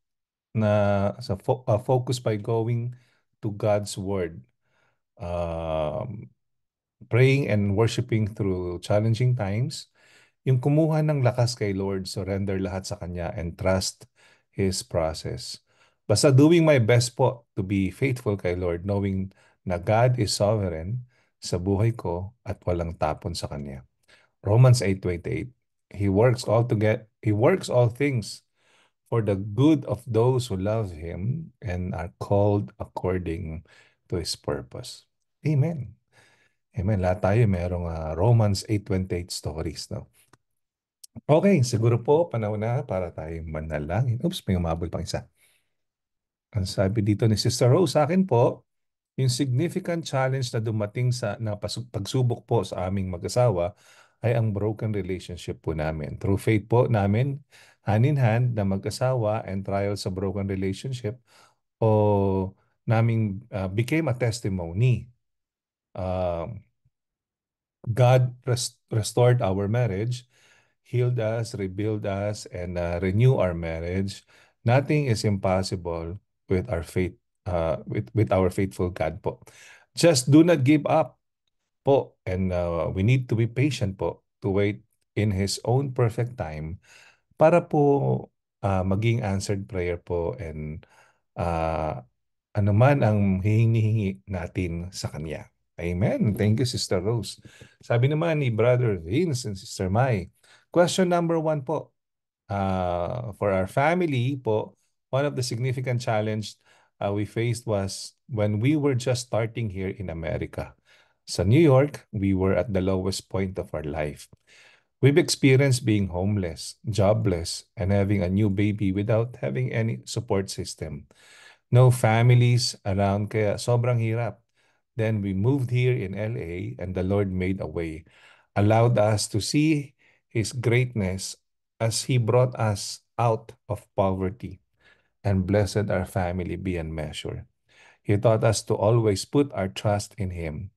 na sa fo- uh, focus by going to God's Word. Um, praying and worshiping through challenging times yung kumuha ng lakas kay Lord, surrender lahat sa Kanya and trust His process. Basta doing my best po to be faithful kay Lord, knowing na God is sovereign sa buhay ko at walang tapon sa Kanya. Romans 8.28 He works all to get, He works all things for the good of those who love Him and are called according to His purpose. Amen. Amen. Lahat tayo mayroong uh, ah, Romans 8.28 stories. No? Okay, siguro po panahon na para tayong manalangin. Oops, may umabol pang isa. Ang sabi dito ni Sister Rose, sa akin po, yung significant challenge na dumating sa na pasu pagsubok po sa aming mag-asawa ay ang broken relationship po namin. Through faith po namin, hand in hand na mag-asawa and trial sa broken relationship o naming uh, became a testimony. Um, God rest- restored our marriage healed us, rebuild us, and uh, renew our marriage. Nothing is impossible with our faith, uh, with, with our faithful God po. Just do not give up po. And uh, we need to be patient po to wait in His own perfect time para po uh, maging answered prayer po and uh, anuman ang hihingi natin sa Kanya. Amen. Thank you, Sister Rose. Sabi naman ni Brother Vince and Sister Mai, Question number one po. Uh, for our family po, one of the significant challenge uh, we faced was when we were just starting here in America. So New York, we were at the lowest point of our life. We've experienced being homeless, jobless, and having a new baby without having any support system. No families around, kaya sobrang hirap. Then we moved here in LA and the Lord made a way, allowed us to see his greatness as he brought us out of poverty. And blessed our family beyond measure. He taught us to always put our trust in him.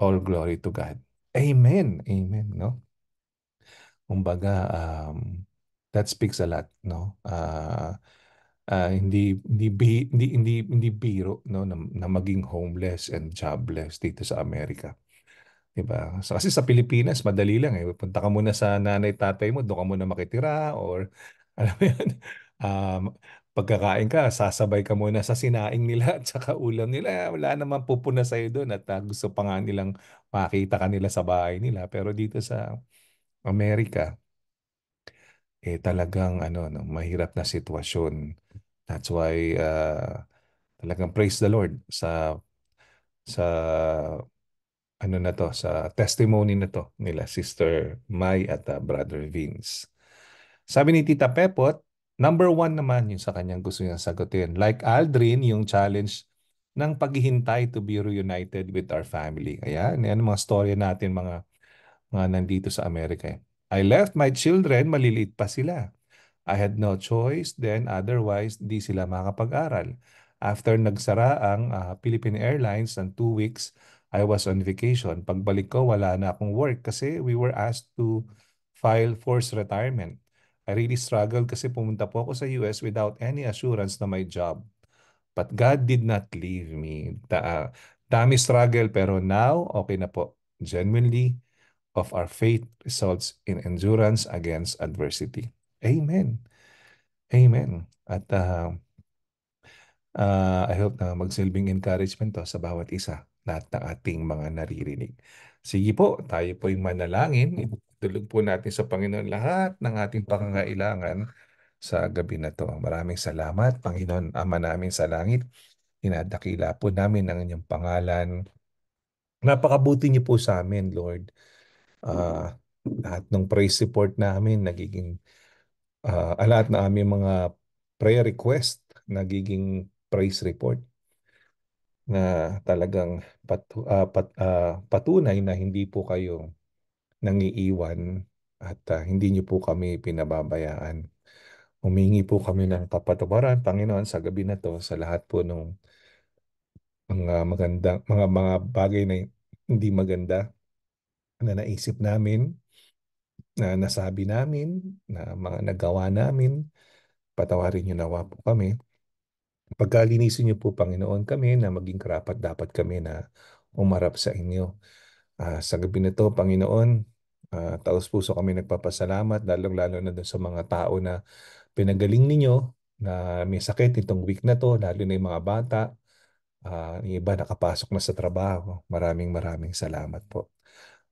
All glory to God. Amen. Amen, no? Kumbaga, um, that speaks a lot, no? Uh, uh, hindi hindi hindi hindi hindi biro no na, na maging homeless and jobless dito sa Amerika. 'Di ba? So, kasi sa Pilipinas madali lang eh. Punta ka muna sa nanay tatay mo, doon ka muna makitira or alam mo 'yun. Um, pagkakain ka, sasabay ka muna sa sinaing nila at saka ulam nila. Wala naman pupuna sa'yo doon at ah, gusto pa nga nilang makita ka nila sa bahay nila. Pero dito sa Amerika, eh talagang ano, no, mahirap na sitwasyon. That's why uh, talagang praise the Lord sa sa ano na to, sa testimony na to nila Sister Mai at uh, Brother Vince. Sabi ni Tita Pepot, number one naman yung sa kanyang gusto niyang sagutin. Like Aldrin, yung challenge ng paghihintay to be reunited with our family. Ayan, yan mga storya natin mga, mga nandito sa Amerika. Eh. I left my children, maliliit pa sila. I had no choice then otherwise di sila makapag-aral. After nagsara ang uh, Philippine Airlines ng two weeks, I was on vacation. Pagbalik ko, wala na akong work kasi we were asked to file forced retirement. I really struggled kasi pumunta po ako sa US without any assurance na my job. But God did not leave me. Da, ah, dami struggle pero now, okay na po. Genuinely, of our faith results in endurance against adversity. Amen. Amen. At uh, uh, I hope na magsilbing encouragement to sa bawat isa at ng ating mga naririnig. Sige po, tayo po yung manalangin. Itulog po natin sa Panginoon lahat ng ating pangangailangan sa gabi na to. Maraming salamat, Panginoon Ama namin sa langit. Inadakila po namin ang inyong pangalan. Napakabuti niyo po sa amin, Lord. Uh, lahat ng praise support namin, nagiging uh, lahat na aming mga prayer request, nagiging praise report na talagang ah, pat, uh, ah, pat, uh, patunay na hindi po kayo nangiiwan at uh, hindi niyo po kami pinababayaan. Humingi po kami ng kapatawaran, Panginoon, sa gabi na to, sa lahat po ng mga magandang mga mga bagay na hindi maganda na naisip namin, na nasabi namin, na mga nagawa namin, patawarin niyo nawa po kami Pagkalinisin niyo po, Panginoon, kami na maging karapat dapat kami na umarap sa inyo. Uh, sa gabi nito, Panginoon, uh, taos puso kami nagpapasalamat, lalong-lalo na dun sa mga tao na pinagaling ninyo na may sakit itong week na to, lalo na yung mga bata, uh, yung iba nakapasok na sa trabaho. Maraming maraming salamat po.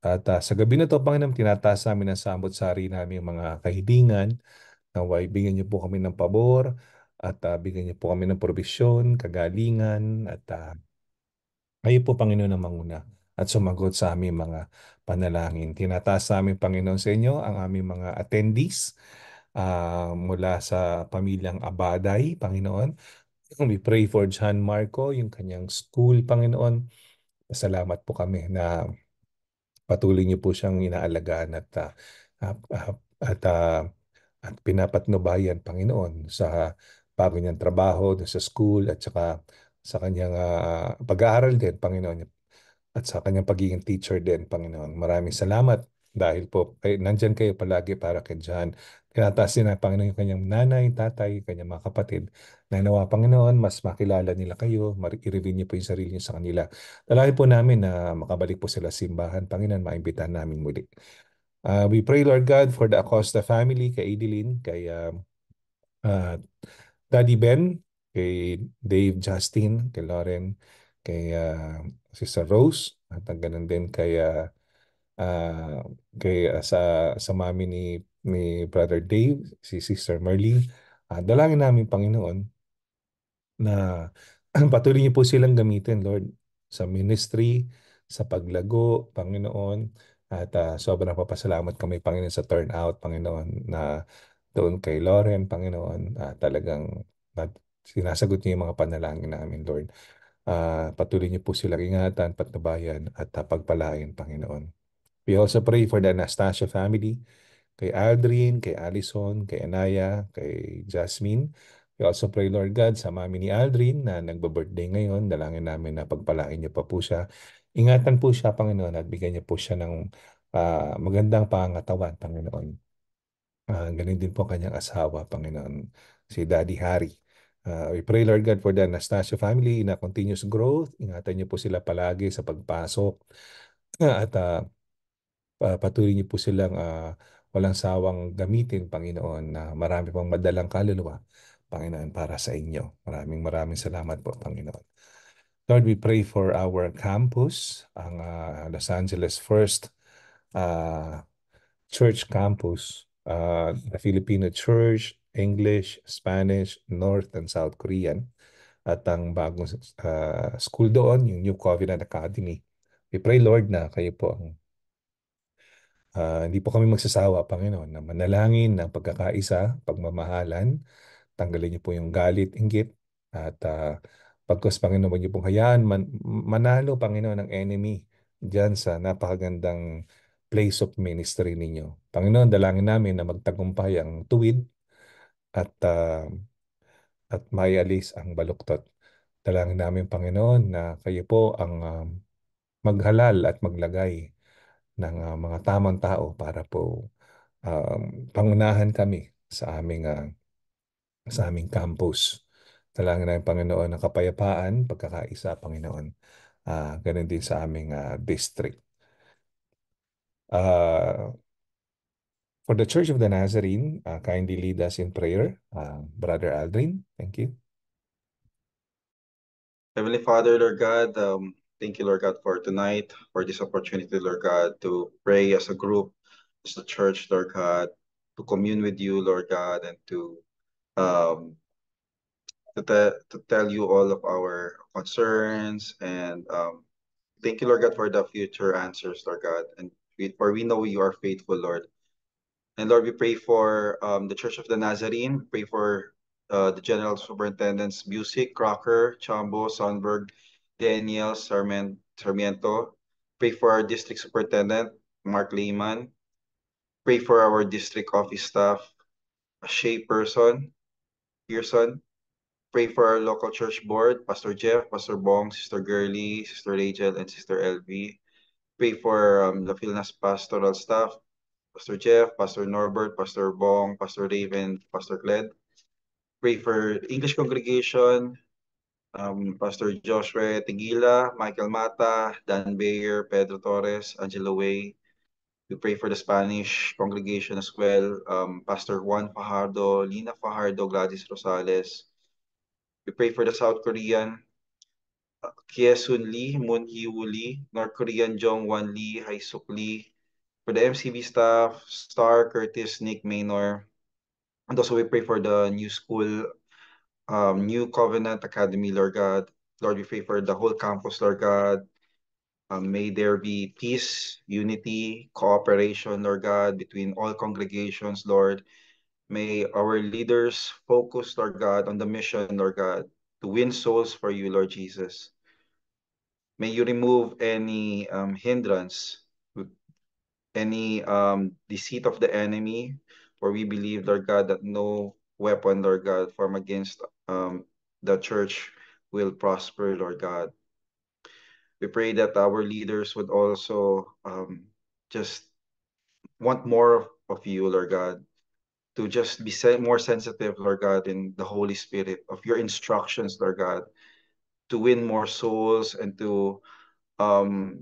At uh, sa gabi na to, Panginoon, tinataas namin ang samot sari namin yung mga kahilingan na bigyan niyo po kami ng pabor, at uh, bigyan niyo po kami ng provision, kagalingan, at uh, kayo po, Panginoon, ang manguna at sumagot sa aming mga panalangin. Tinataas namin, Panginoon, sa inyo ang aming mga attendees uh, mula sa pamilyang Abaday, Panginoon. We pray for John Marco, yung kanyang school, Panginoon. Salamat po kami na patuloy niyo po siyang inaalagaan at uh, uh, at uh, at pinapatnubayan Panginoon sa bago niyang trabaho dun sa school at saka sa kanyang uh, pag-aaral din, Panginoon. At sa kanyang pagiging teacher din, Panginoon. Maraming salamat dahil po kay, nandyan kayo palagi para kay John. Tinataas din na Panginoon yung kanyang nanay, tatay, kanyang mga kapatid na Panginoon, mas makilala nila kayo, i-reveal niyo po yung sarili niyo sa kanila. Dalangin po namin na makabalik po sila simbahan, Panginoon, maimbitahan namin muli. Uh, we pray, Lord God, for the Acosta family, kay Adeline, kay uh, uh, Daddy Ben, kay Dave Justin, kay Lauren, kay uh, Sister Rose, at ang ganun din kay, uh, kay uh, sa, sa mami ni, ni Brother Dave, si Sister Marlene. Uh, dalangin namin, Panginoon, na patuloy niyo po silang gamitin, Lord, sa ministry, sa paglago, Panginoon. At uh, sobrang papasalamat kami, Panginoon, sa turnout, Panginoon, na doon kay Loren, Panginoon, uh, talagang nat- sinasagot niyo yung mga panalangin namin, Lord. Uh, patuloy niyo po silang ingatan, patnubayan, at uh, pagpalain, Panginoon. We also pray for the Anastasia family, kay Aldrin, kay Allison, kay Anaya, kay Jasmine. We also pray, Lord God, sa mami ni Aldrin na nagba-birthday ngayon. Dalangin namin na pagpalain niyo pa po siya. Ingatan po siya, Panginoon, at bigyan niyo po siya ng uh, magandang pangatawan, Panginoon. Uh, ganun din po kanyang asawa, Panginoon, si Daddy Harry. Uh, we pray, Lord God, for the Anastasio family in a continuous growth. Ingatan niyo po sila palagi sa pagpasok. Uh, at uh, patuloy niyo po silang uh, walang sawang gamitin, Panginoon, na uh, marami pang madalang kaluluwa, Panginoon, para sa inyo. Maraming maraming salamat po, Panginoon. Lord, we pray for our campus, ang uh, Los Angeles First uh, Church Campus uh, the Filipino Church, English, Spanish, North and South Korean. At ang bagong uh, school doon, yung New Covenant Academy. We pray Lord na kayo po ang uh, hindi po kami magsasawa, Panginoon, na manalangin ng pagkakaisa, pagmamahalan, tanggalin niyo po yung galit, inggit, at uh, pagkos, Panginoon, niyo pong hayaan, man, manalo, Panginoon, ng enemy dyan sa napakagandang place of ministry ninyo. Panginoon, dalangin namin na magtagumpay ang tuwid at uh, at mayalis ang baluktot. Dalangin namin, Panginoon, na kayo po ang uh, maghalal at maglagay ng uh, mga tamang tao para po um, pangunahan kami sa aming uh, sa aming campus. Dalangin namin, Panginoon, ng kapayapaan, pagkakaisa, Panginoon. Uh, ganun din sa aming uh, district. Uh, for the Church of the Nazarene, uh, kindly lead us in prayer. Uh, Brother Aldrin, thank you. Heavenly Father, Lord God, um, thank you, Lord God, for tonight, for this opportunity, Lord God, to pray as a group, as a church, Lord God, to commune with you, Lord God, and to um, to, te to tell you all of our concerns. And um, thank you, Lord God, for the future answers, Lord God, and for we know you are faithful, Lord. And Lord, we pray for um, the Church of the Nazarene. We pray for uh, the General Superintendents Music, Crocker, Chambo, Sonberg, Daniel, Sarment, Sarmiento. Pray for our District Superintendent, Mark Lehman. Pray for our District Office staff, Shea, Person, Pearson. Pray for our local church board, Pastor Jeff, Pastor Bong, Sister Gurley, Sister Rachel, and Sister LV pray for um, the Philnas pastoral staff, Pastor Jeff, Pastor Norbert, Pastor Bong, Pastor Raven, Pastor Gled. Pray for English congregation, um, Pastor Joshua Tigila, Michael Mata, Dan Bayer, Pedro Torres, Angelo Way. We pray for the Spanish congregation as well, um, Pastor Juan Fajardo, Lina Fajardo, Gladys Rosales. We pray for the South Korean Kye Sun Lee, Moon Hee-woo Lee, North Korean Jong Wan Lee, Hae-suk Lee. For the MCB staff, Star, Curtis, Nick Maynor. And also we pray for the new school, um, New Covenant Academy, Lord God. Lord, we pray for the whole campus, Lord God. Um, may there be peace, unity, cooperation, Lord God, between all congregations, Lord. May our leaders focus, Lord God, on the mission, Lord God to win souls for you, Lord Jesus. May you remove any um, hindrance, any um, deceit of the enemy, for we believe, Lord God, that no weapon, Lord God, formed against um, the church will prosper, Lord God. We pray that our leaders would also um, just want more of, of you, Lord God to just be more sensitive, Lord God, in the Holy Spirit of your instructions, Lord God, to win more souls and to um,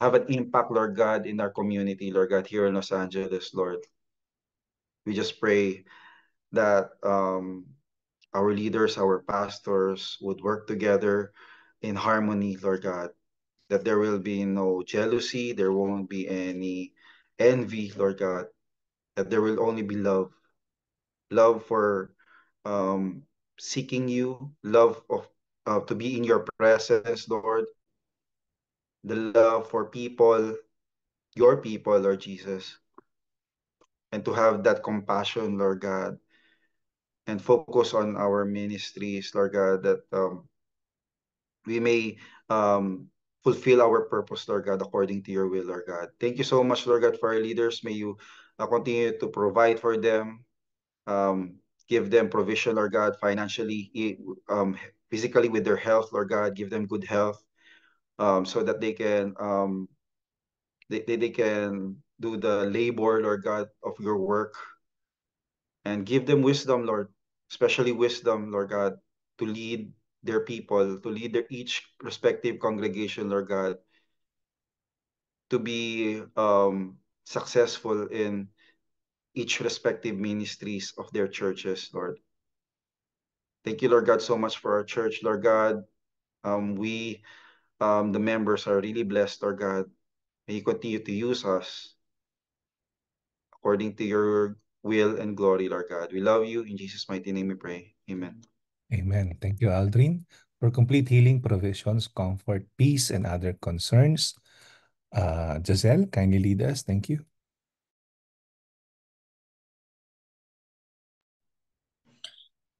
have an impact, Lord God, in our community, Lord God, here in Los Angeles, Lord. We just pray that um, our leaders, our pastors would work together in harmony, Lord God, that there will be no jealousy, there won't be any envy, Lord God, that there will only be love love for um, seeking you love of uh, to be in your presence lord the love for people your people lord jesus and to have that compassion lord god and focus on our ministries lord god that um, we may um, fulfill our purpose lord god according to your will lord god thank you so much lord god for our leaders may you uh, continue to provide for them, um, give them provision, Lord God, financially, um, physically with their health, Lord God, give them good health um, so that they can um, they, they, can do the labor, Lord God, of your work and give them wisdom, Lord, especially wisdom, Lord God, to lead their people, to lead their each respective congregation, Lord God, to be um, successful in each respective ministries of their churches, Lord. Thank you, Lord God, so much for our church, Lord God. Um, we, um, the members, are really blessed, Lord God. May you continue to use us according to your will and glory, Lord God. We love you. In Jesus' mighty name we pray. Amen. Amen. Thank you, Aldrin. For complete healing, provisions, comfort, peace, and other concerns, uh, Giselle, kindly lead us. Thank you.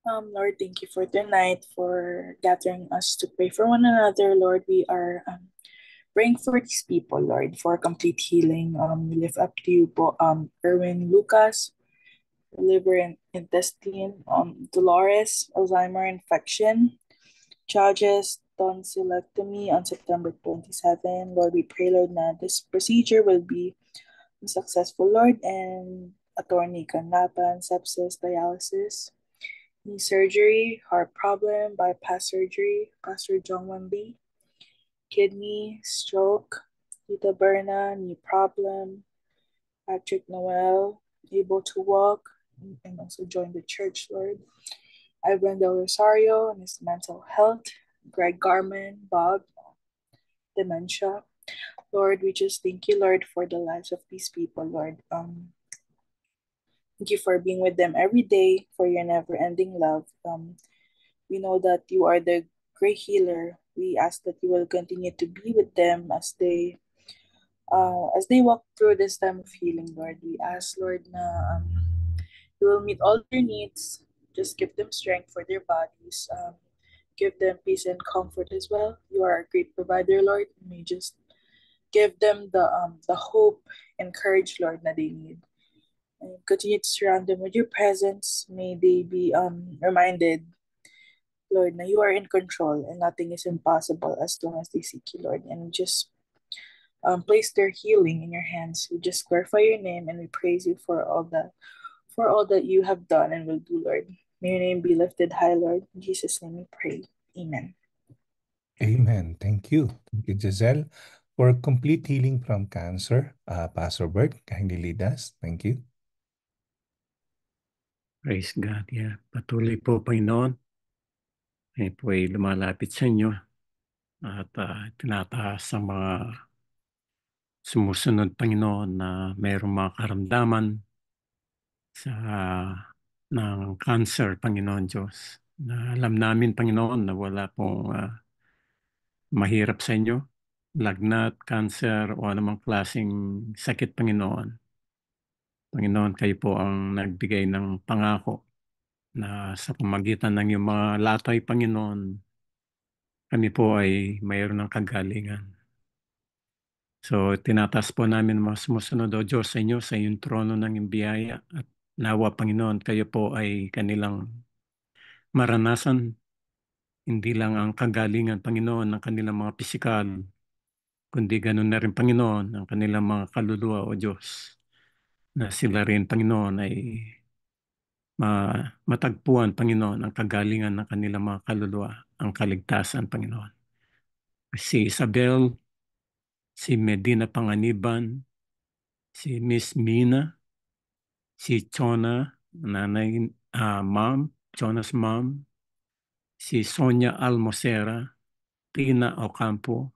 Um, Lord, thank you for tonight, for gathering us to pray for one another. Lord, we are um, praying for these people, Lord, for complete healing. Um, we lift up to you, po, um, Erwin Lucas, liver and intestine, um, Dolores, Alzheimer infection, charges, tonsillectomy on September 27. Lord, we pray, Lord, that this procedure will be successful, Lord, and attorney kanlaban, sepsis, dialysis, knee surgery, heart problem, bypass surgery, Pastor John Wemby, kidney, stroke, Tita Berna, knee problem, Patrick Noel, able to walk, and also join the church, Lord. I Del Rosario and his mental health, Greg Garman, Bob, dementia. Lord, we just thank you, Lord, for the lives of these people, Lord. Um, thank you for being with them every day, for your never-ending love. Um, we know that you are the great healer. We ask that you will continue to be with them as they uh, as they walk through this time of healing, Lord. We ask, Lord, na um, you will meet all their needs. Just give them strength for their bodies. Um, give them peace and comfort as well. You are a great provider, Lord. may just give them the um the hope and courage, Lord, that they need. And continue to surround them with your presence. May they be um reminded, Lord, that you are in control and nothing is impossible as long as they seek you, Lord. And just um, place their healing in your hands. We just glorify your name and we praise you for all that for all that you have done and will do, Lord. May your name be lifted high, Lord. In Jesus' name we pray. Amen. Amen. Thank you. Thank you, Giselle. For complete healing from cancer, uh, Pastor Bert, kindly lead us. Thank you. Praise God. Yeah. Patuloy po, Panginoon. Ngayon po ay lumalapit sa inyo at uh, tinataas sa mga sumusunod, Panginoon, na mayroong mga karamdaman sa uh, ng cancer, Panginoon Diyos. Na alam namin, Panginoon, na wala pong uh, mahirap sa inyo, lagnat, cancer, o anumang klaseng sakit, Panginoon. Panginoon, kayo po ang nagbigay ng pangako na sa pamagitan ng iyong mga latay, Panginoon, kami po ay mayroon ng kagalingan. So, tinatas po namin mga sumusunod, O Diyos, sa inyo, sa iyong trono ng biyaya at Nawa Panginoon, kayo po ay kanilang maranasan hindi lang ang kagalingan, Panginoon, ng kanilang mga pisikal, kundi ganun na rin, Panginoon, ang kanilang mga kaluluwa o Diyos, na sila rin, Panginoon, ay matagpuan, Panginoon, ang kagalingan ng kanilang mga kaluluwa, ang kaligtasan, Panginoon. Si Isabel, si Medina Panganiban, si Miss Mina, si Chona, nanay, uh, ah, mom, Chona's mom, si Sonia Almosera, Tina Ocampo,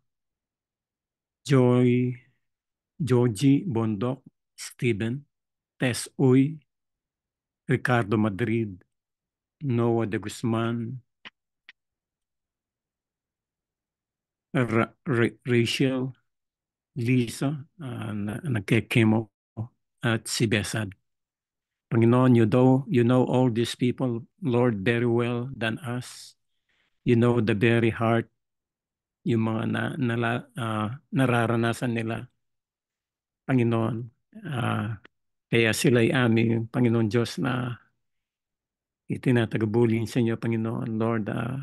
Joy, Joji Bondoc, Steven, Tess Uy, Ricardo Madrid, Noah de Guzman, Ra Ra Rachel, Lisa, uh, na nagkikemo, at si Besad. Panginoon, you know, you know all these people, Lord, very well than us. You know the very heart, yung mga na, nala, uh, nararanasan nila. Panginoon, uh, kaya sila ay aming Panginoon Diyos na itinatagabulin sa inyo, Panginoon Lord. Uh,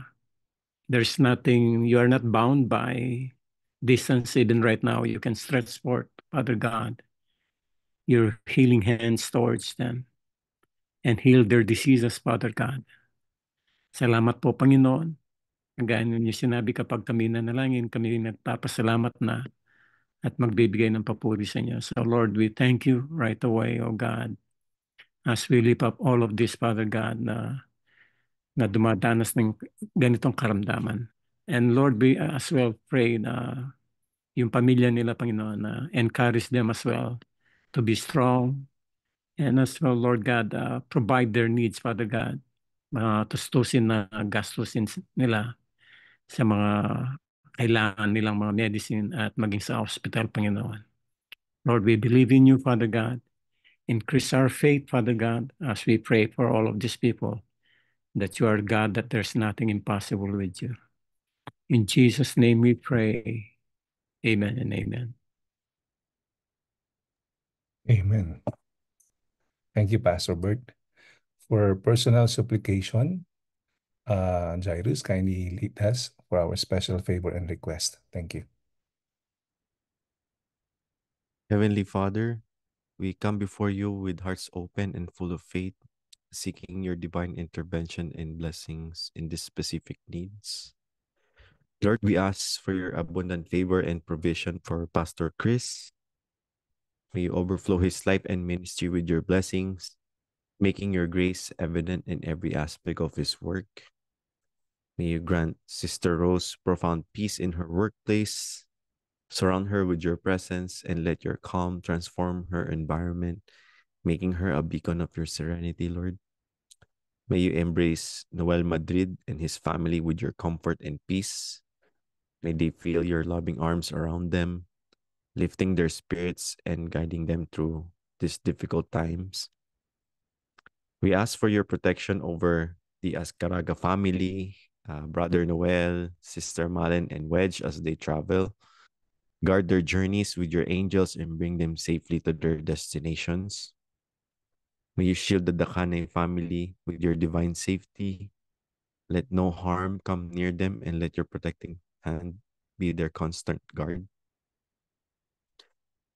there's nothing, you are not bound by distance even right now. You can stretch forth, Father God, your healing hands towards them and heal their diseases, Father God. Salamat po, Panginoon. Kagaya niyo sinabi kapag kami nanalangin, kami nagpapasalamat na at magbibigay ng papuri sa inyo. So Lord, we thank you right away, O God, as we lift up all of this, Father God, na, na dumadanas ng ganitong karamdaman. And Lord, we as well pray na yung pamilya nila, Panginoon, na encourage them as well to be strong, And as well, Lord God, uh, provide their needs, Father God. Mga uh, tustusin na gastusin nila sa mga kailangan nilang mga medicine at maging sa hospital, Panginoon. Lord, we believe in you, Father God. Increase our faith, Father God, as we pray for all of these people, that you are God, that there's nothing impossible with you. In Jesus' name we pray. Amen and amen. Amen. Thank you, Pastor Bert. For personal supplication, uh, Jairus, kindly lead us for our special favor and request. Thank you. Heavenly Father, we come before you with hearts open and full of faith, seeking your divine intervention and blessings in these specific needs. Lord, we ask for your abundant favor and provision for Pastor Chris, May you overflow his life and ministry with your blessings, making your grace evident in every aspect of his work. May you grant Sister Rose profound peace in her workplace. Surround her with your presence and let your calm transform her environment, making her a beacon of your serenity, Lord. May you embrace Noel Madrid and his family with your comfort and peace. May they feel your loving arms around them lifting their spirits and guiding them through these difficult times. We ask for your protection over the Ascaraga family, uh, Brother Noel, Sister Malin, and Wedge as they travel. Guard their journeys with your angels and bring them safely to their destinations. May you shield the Dakane family with your divine safety. Let no harm come near them and let your protecting hand be their constant guard.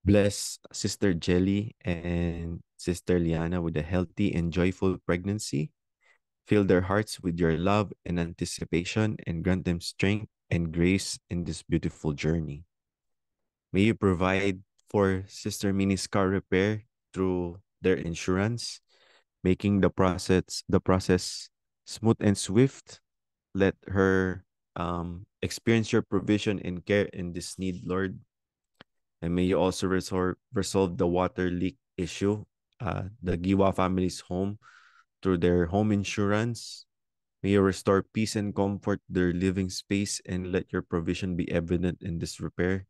Bless Sister Jelly and Sister Liana with a healthy and joyful pregnancy. Fill their hearts with your love and anticipation and grant them strength and grace in this beautiful journey. May you provide for Sister Minis car repair through their insurance, making the process the process smooth and swift. Let her um, experience your provision and care in this need, Lord and may you also resolve resolve the water leak issue, uh, the Giwa family's home through their home insurance. May you restore peace and comfort their living space and let your provision be evident in this repair.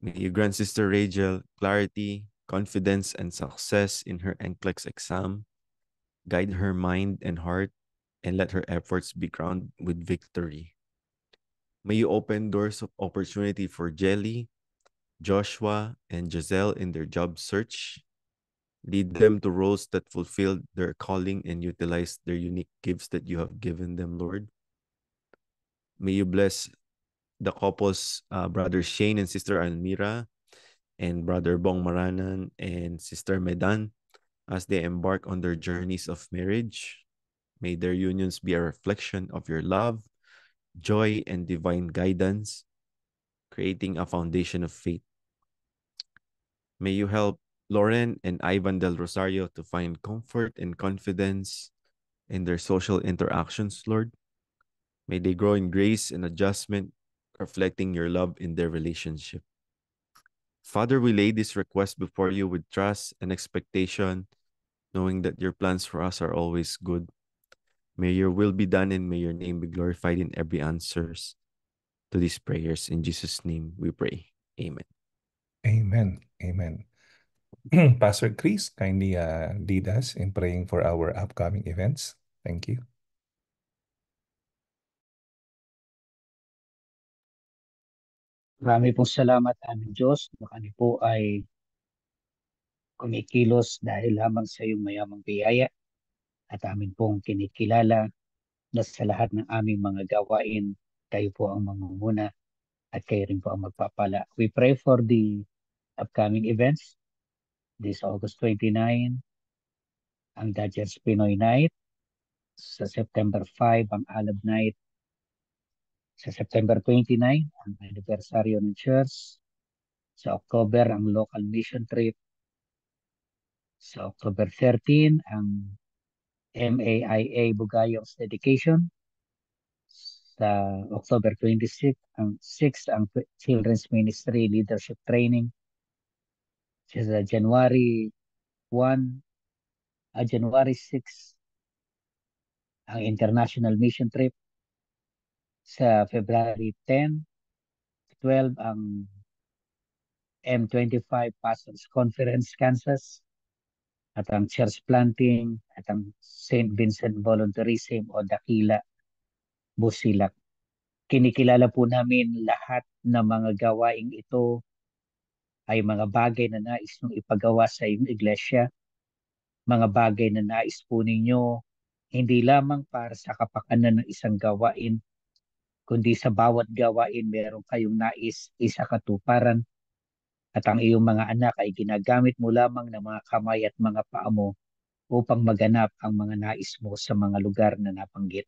May you grant Sister Rachel clarity, confidence, and success in her NCLEX exam. Guide her mind and heart and let her efforts be crowned with victory. May you open doors of opportunity for Jelly, Joshua, and Giselle in their job search. Lead them to roles that fulfill their calling and utilize their unique gifts that you have given them, Lord. May you bless the couple's uh, brother Shane and sister Almira, and brother Bong Maranan and sister Medan as they embark on their journeys of marriage. May their unions be a reflection of your love, joy and divine guidance, creating a foundation of faith. May you help Lauren and Ivan del Rosario to find comfort and confidence in their social interactions, Lord. May they grow in grace and adjustment, reflecting your love in their relationship. Father, we lay this request before you with trust and expectation, knowing that your plans for us are always good May your will be done and may your name be glorified in every answers to these prayers. In Jesus' name we pray. Amen. Amen. Amen. Pastor Chris, kindly uh, lead us in praying for our upcoming events. Thank you. Marami pong salamat aming Diyos na kami po ay kumikilos dahil lamang sa iyong mayamang biyaya at amin pong kinikilala na sa lahat ng aming mga gawain, kayo po ang mangunguna at kayo rin po ang magpapala. We pray for the upcoming events this August 29, ang Dodgers Pinoy Night, sa September 5, ang Alab Night, sa September 29, ang anniversary ng church, sa October, ang local mission trip, sa October 13, ang MAIA Bugayos Dedication sa October 26 ang 6 ang Children's Ministry Leadership Training sa January 1 uh, ah, January 6 ang International Mission Trip sa February 10 12 ang M25 Pastors Conference Kansas at ang church planting, at ang St. Vincent Volunteerism o Dakila Busilak. Kinikilala po namin lahat ng mga gawaing ito ay mga bagay na nais nung ipagawa sa iyong iglesia, mga bagay na nais po ninyo hindi lamang para sa kapakanan ng isang gawain, kundi sa bawat gawain meron kayong nais isakatuparan at ang iyong mga anak ay ginagamit mo lamang ng mga kamay at mga paa mo upang maganap ang mga nais mo sa mga lugar na napanggit.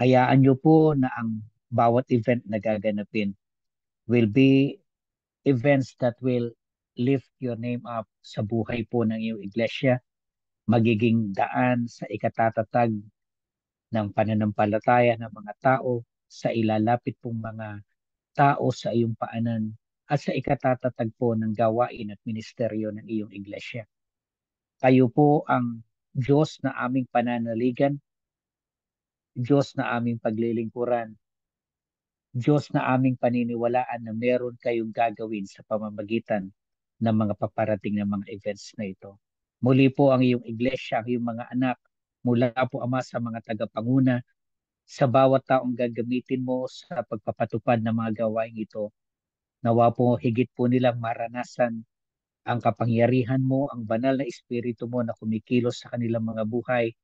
Hayaan niyo po na ang bawat event na gaganapin will be events that will lift your name up sa buhay po ng iyong iglesia, magiging daan sa ikatatatag ng pananampalataya ng mga tao sa ilalapit pong mga tao sa iyong paanan at sa ikatatagpo po ng gawain at ministeryo ng iyong iglesia. Kayo po ang Diyos na aming pananaligan, Diyos na aming paglilingkuran, Diyos na aming paniniwalaan na meron kayong gagawin sa pamamagitan ng mga paparating na mga events na ito. Muli po ang iyong iglesia, ang iyong mga anak, mula po Ama sa mga tagapanguna, sa bawat taong gagamitin mo sa pagpapatupad ng mga gawain ito Nawa po higit po nilang maranasan ang kapangyarihan mo, ang banal na espiritu mo na kumikilos sa kanilang mga buhay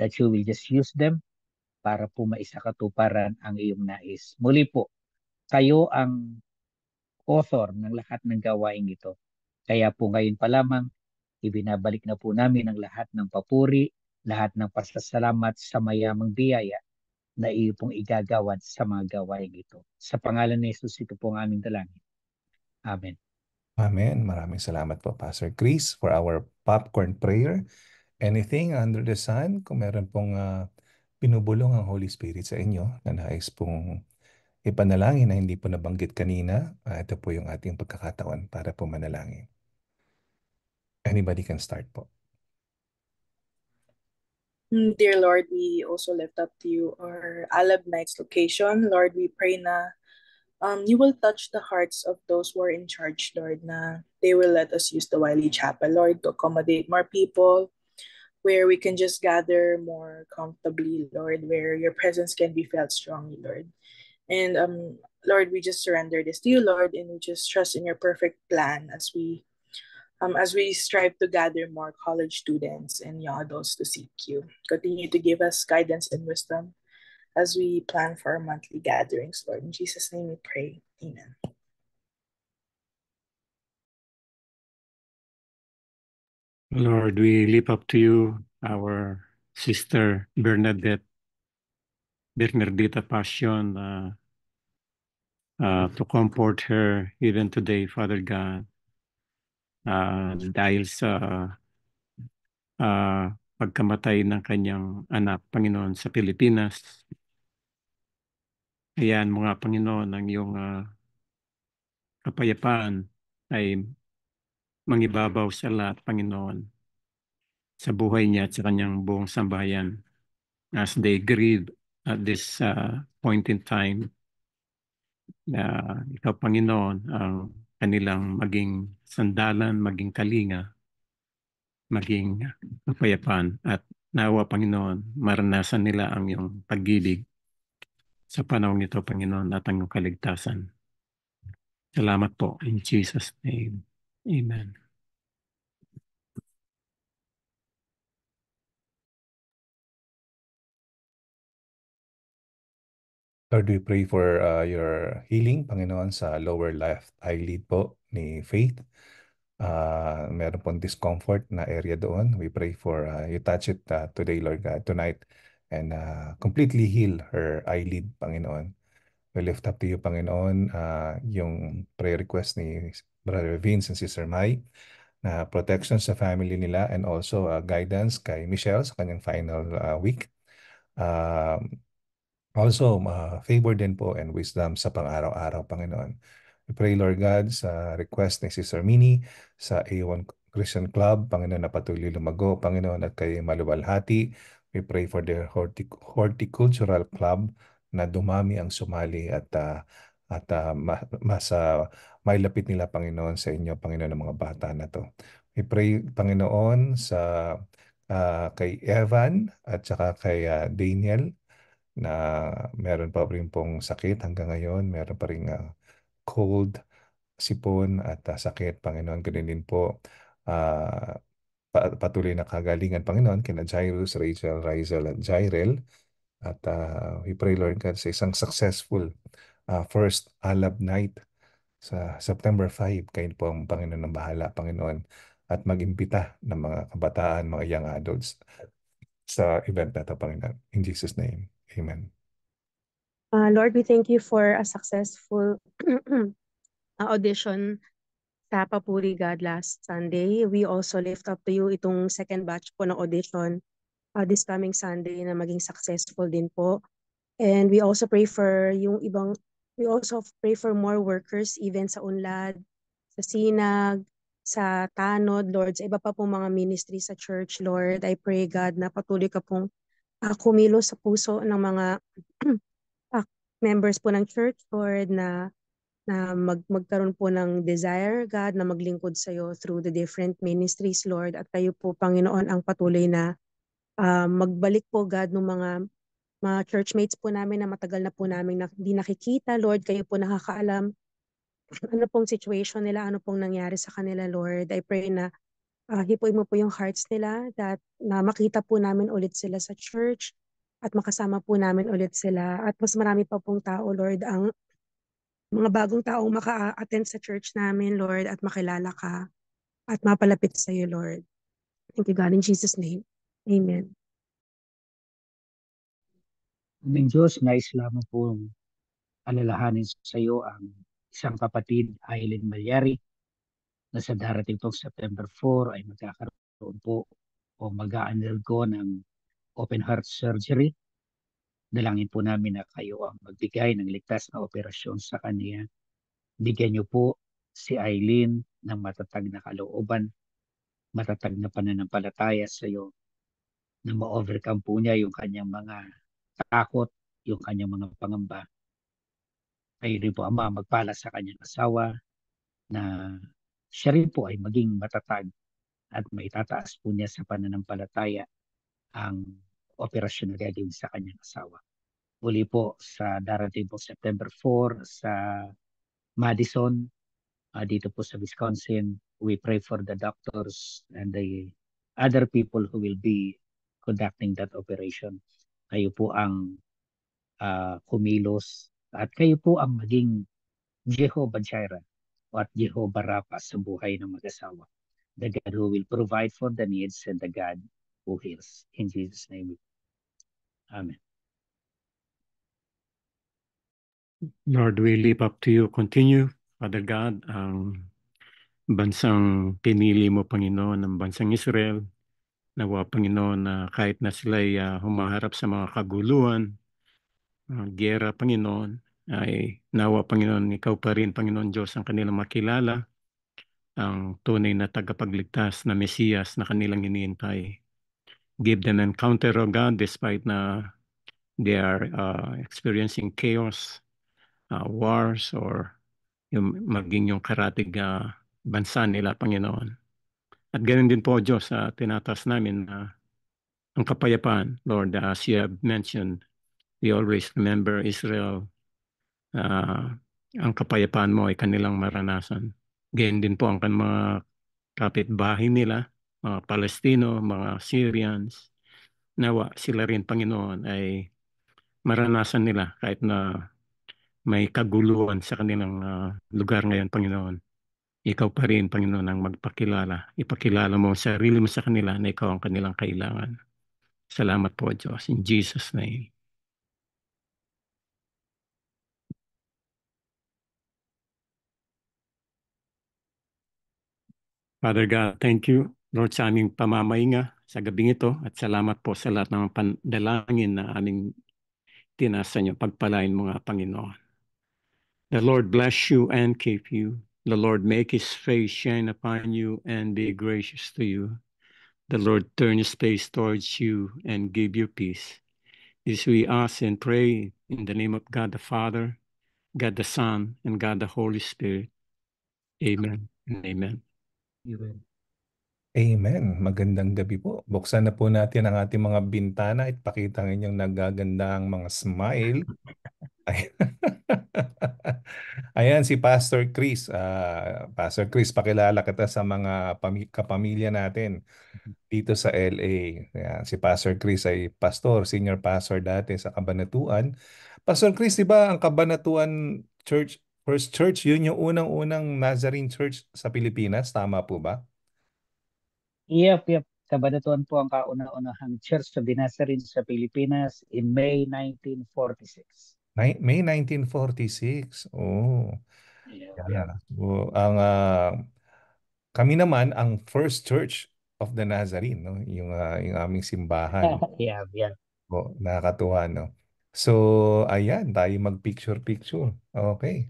that you will just use them para po maisakatuparan ang iyong nais. Muli po, kayo ang author ng lahat ng gawain ito. Kaya po ngayon pa lamang, ibinabalik na po namin ang lahat ng papuri, lahat ng pasasalamat sa mayamang biyaya na iyo pong igagawad sa mga gawain ito. Sa pangalan ni Jesus, ito po ang aming dalangin. Amen. Amen. Maraming salamat po, Pastor Chris, for our popcorn prayer. Anything under the sun, kung meron pong uh, pinubulong ang Holy Spirit sa inyo na nais pong ipanalangin na hindi po nabanggit kanina, uh, ito po yung ating pagkakataon para po manalangin. Anybody can start po. Mm, dear Lord, we also lift up to you our Alab Nights location. Lord, we pray na um, you will touch the hearts of those who are in charge, Lord, na they will let us use the Wiley Chapel, Lord, to accommodate more people, where we can just gather more comfortably, Lord, where your presence can be felt strongly, Lord. And um, Lord, we just surrender this to you, Lord, and we just trust in your perfect plan as we um, as we strive to gather more college students and young adults to seek you, Continue to give us guidance and wisdom as we plan for our monthly gatherings, Lord. In Jesus' name we pray. Amen. Lord, we lift up to you our sister Bernadette, Bernardita Passion, uh, uh, to comfort her even today, Father God. uh, dahil sa uh, pagkamatay ng kanyang anak, Panginoon, sa Pilipinas. Ayan, mga Panginoon, ang iyong uh, kapayapaan ay mangibabaw sa lahat, Panginoon, sa buhay niya at sa kanyang buong sambayan as they grieve at this uh, point in time na uh, ikaw, Panginoon, ang uh, kanilang maging sandalan, maging kalinga, maging kapayapaan at nawa Panginoon, maranasan nila ang iyong paggilig sa panahon ito, Panginoon, at ang iyong kaligtasan. Salamat po. In Jesus' name. Amen. Lord, we pray for uh, your healing, Panginoon, sa lower left eyelid po ni Faith. Uh, meron pong discomfort na area doon. We pray for uh, you touch it uh, today, Lord God, tonight, and uh, completely heal her eyelid, Panginoon. We lift up to you, Panginoon, uh, yung prayer request ni Brother Vince and Sister Mai na uh, protection sa family nila and also uh, guidance kay Michelle sa kanyang final uh, week. Uh, Also, uh, favor din po and wisdom sa pang-araw-araw, Panginoon. We pray, Lord God, sa request ni Sister Mini sa A1 Christian Club, Panginoon na patuloy lumago, Panginoon, at kay maluwalhati. We pray for their hortic- horticultural club na dumami ang sumali at uh, at uh, mas uh, ah, mailapit nila, Panginoon, sa inyo, Panginoon, ng mga bata na to. We pray, Panginoon, sa uh, kay Evan at saka kay uh, Daniel, na meron pa rin pong sakit hanggang ngayon, meron pa rin uh, ah, cold, sipon at uh, sakit. Panginoon, ganun din po uh, patuloy na kagalingan, Panginoon, kina Jairus, Rachel, Rizal at Jairel. At uh, we pray, Lord God, sa isang successful uh, first Alab night sa September 5. Kayo po ang Panginoon ng bahala, Panginoon. At mag-imbita ng mga kabataan, mga young adults sa event na ito, Panginoon. In Jesus' name. Amen. Uh, Lord, we thank you for a successful audition sa Papuri God last Sunday. We also lift up to you itong second batch po ng audition uh, this coming Sunday na maging successful din po. And we also pray for yung ibang, we also pray for more workers even sa Unlad, sa Sinag, sa Tanod, Lord, sa iba pa po mga ministry sa church, Lord. I pray, God, na patuloy ka pong uh, kumilos sa puso ng mga uh, members po ng church, Lord, na na mag, magkaroon po ng desire, God, na maglingkod sa iyo through the different ministries, Lord. At kayo po, Panginoon, ang patuloy na uh, magbalik po, God, ng mga mga churchmates po namin na matagal na po namin na, hindi nakikita, Lord, kayo po nakakaalam ano pong situation nila, ano pong nangyari sa kanila, Lord. I pray na uh, ah, hipoy mo po yung hearts nila that na makita po namin ulit sila sa church at makasama po namin ulit sila at mas marami pa pong tao Lord ang mga bagong tao maka-attend sa church namin Lord at makilala ka at mapalapit sa iyo Lord. Thank you God in Jesus name. Amen. Aming Diyos, nais lamang po alalahanin sa iyo ang isang kapatid, Aileen Malyari, na sa darating pong September 4 ay magkakaroon po o mag-undergo ng open heart surgery. Dalangin po namin na kayo ang magbigay ng ligtas na operasyon sa kanya. Bigyan niyo po si Eileen ng matatag na kalooban, matatag na pananampalataya sa iyo na ma-overcome po niya yung kanyang mga takot, yung kanyang mga pangamba. Kayo rin po, Ama, magpala sa kanyang asawa na siya rin po ay maging matatag at maitataas po niya sa pananampalataya ang operasyon na gagawin sa kanyang asawa. Muli po sa darating po September 4 sa Madison, uh, dito po sa Wisconsin. We pray for the doctors and the other people who will be conducting that operation. Kayo po ang uh, kumilos at kayo po ang maging Jehovah Jireh or Jehovah Rapha sa buhay ng mag-asawa. The God who will provide for the needs and the God who heals. In Jesus' name. Amen. Lord, we leap up to you. Continue, Father God, ang bansang pinili mo, Panginoon, ng bansang Israel. Nawa, Panginoon, na kahit na sila ay uh, humaharap sa mga kaguluhan, uh, gera, Panginoon, ay nawa Panginoon, ikaw pa rin Panginoon Diyos ang kanilang makilala, ang tunay na tagapagligtas na Mesiyas na kanilang hinihintay. Give them encounter, O God, despite na they are uh, experiencing chaos, uh, wars, or yung maging yung karatig uh, bansa nila, Panginoon. At ganoon din po, Diyos, uh, tinatas namin na uh, ang kapayapaan, Lord, as you have mentioned, we always remember Israel uh, ang kapayapaan mo ay kanilang maranasan. Ganyan din po ang kan mga kapitbahay nila, mga Palestino, mga Syrians. Nawa sila rin Panginoon ay maranasan nila kahit na may kaguluhan sa kanilang uh, lugar ngayon, Panginoon. Ikaw pa rin, Panginoon, ang magpakilala. Ipakilala mo ang sarili mo sa kanila na ikaw ang kanilang kailangan. Salamat po, Diyos. In Jesus' name. Father God, thank you, Lord, sa aming pamamahinga sa gabing ito at salamat po sa lahat ng pandalangin na aming tinasa niyo. Pagpalain mo Panginoon. The Lord bless you and keep you. The Lord make His face shine upon you and be gracious to you. The Lord turn His face towards you and give you peace. This we ask and pray in the name of God the Father, God the Son, and God the Holy Spirit. Amen and amen. Amen. Amen. Magandang gabi po. Buksan na po natin ang ating mga bintana at pakita ang inyong nagagandang mga smile. Ayan si Pastor Chris. Uh, Pastor Chris, pakilala kita sa mga kapamilya natin dito sa LA. Ayan, si Pastor Chris ay pastor, senior pastor dati sa Kabanatuan. Pastor Chris, di ba ang Kabanatuan Church First Church, yun yung unang-unang Nazarene Church sa Pilipinas, tama po ba? Yep, yep. Kabanatuan po ang kauna-unahang Church of the Nazarene sa Pilipinas in May 1946. May, 1946. Oh. Yeah. Oh, yeah. So, ang uh, kami naman ang First Church of the Nazarene, no? Yung uh, yung aming simbahan. yeah, yeah. Oh, nakakatuwa, no. So, ayan, tayo mag-picture-picture. Okay.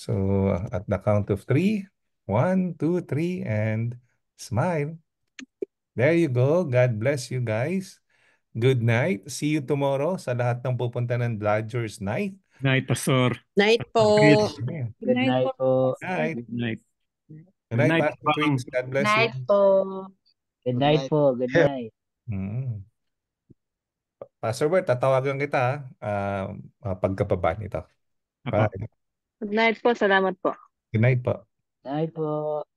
So at the count of three, one, two, three, and smile. There you go. God bless you guys. Good night. See you tomorrow sa lahat ng pupunta ng Dodgers night. Night, Pastor. Night po. Good night, Good night po. Good night. Good night. Good night, night Pastor God bless night you. Po. Good night po. Good night. Mm. Pastor Bert, tatawagan kita uh, pagkababa nito. Bye. Ako. Good night po. Salamat po. Good night po. Good night po.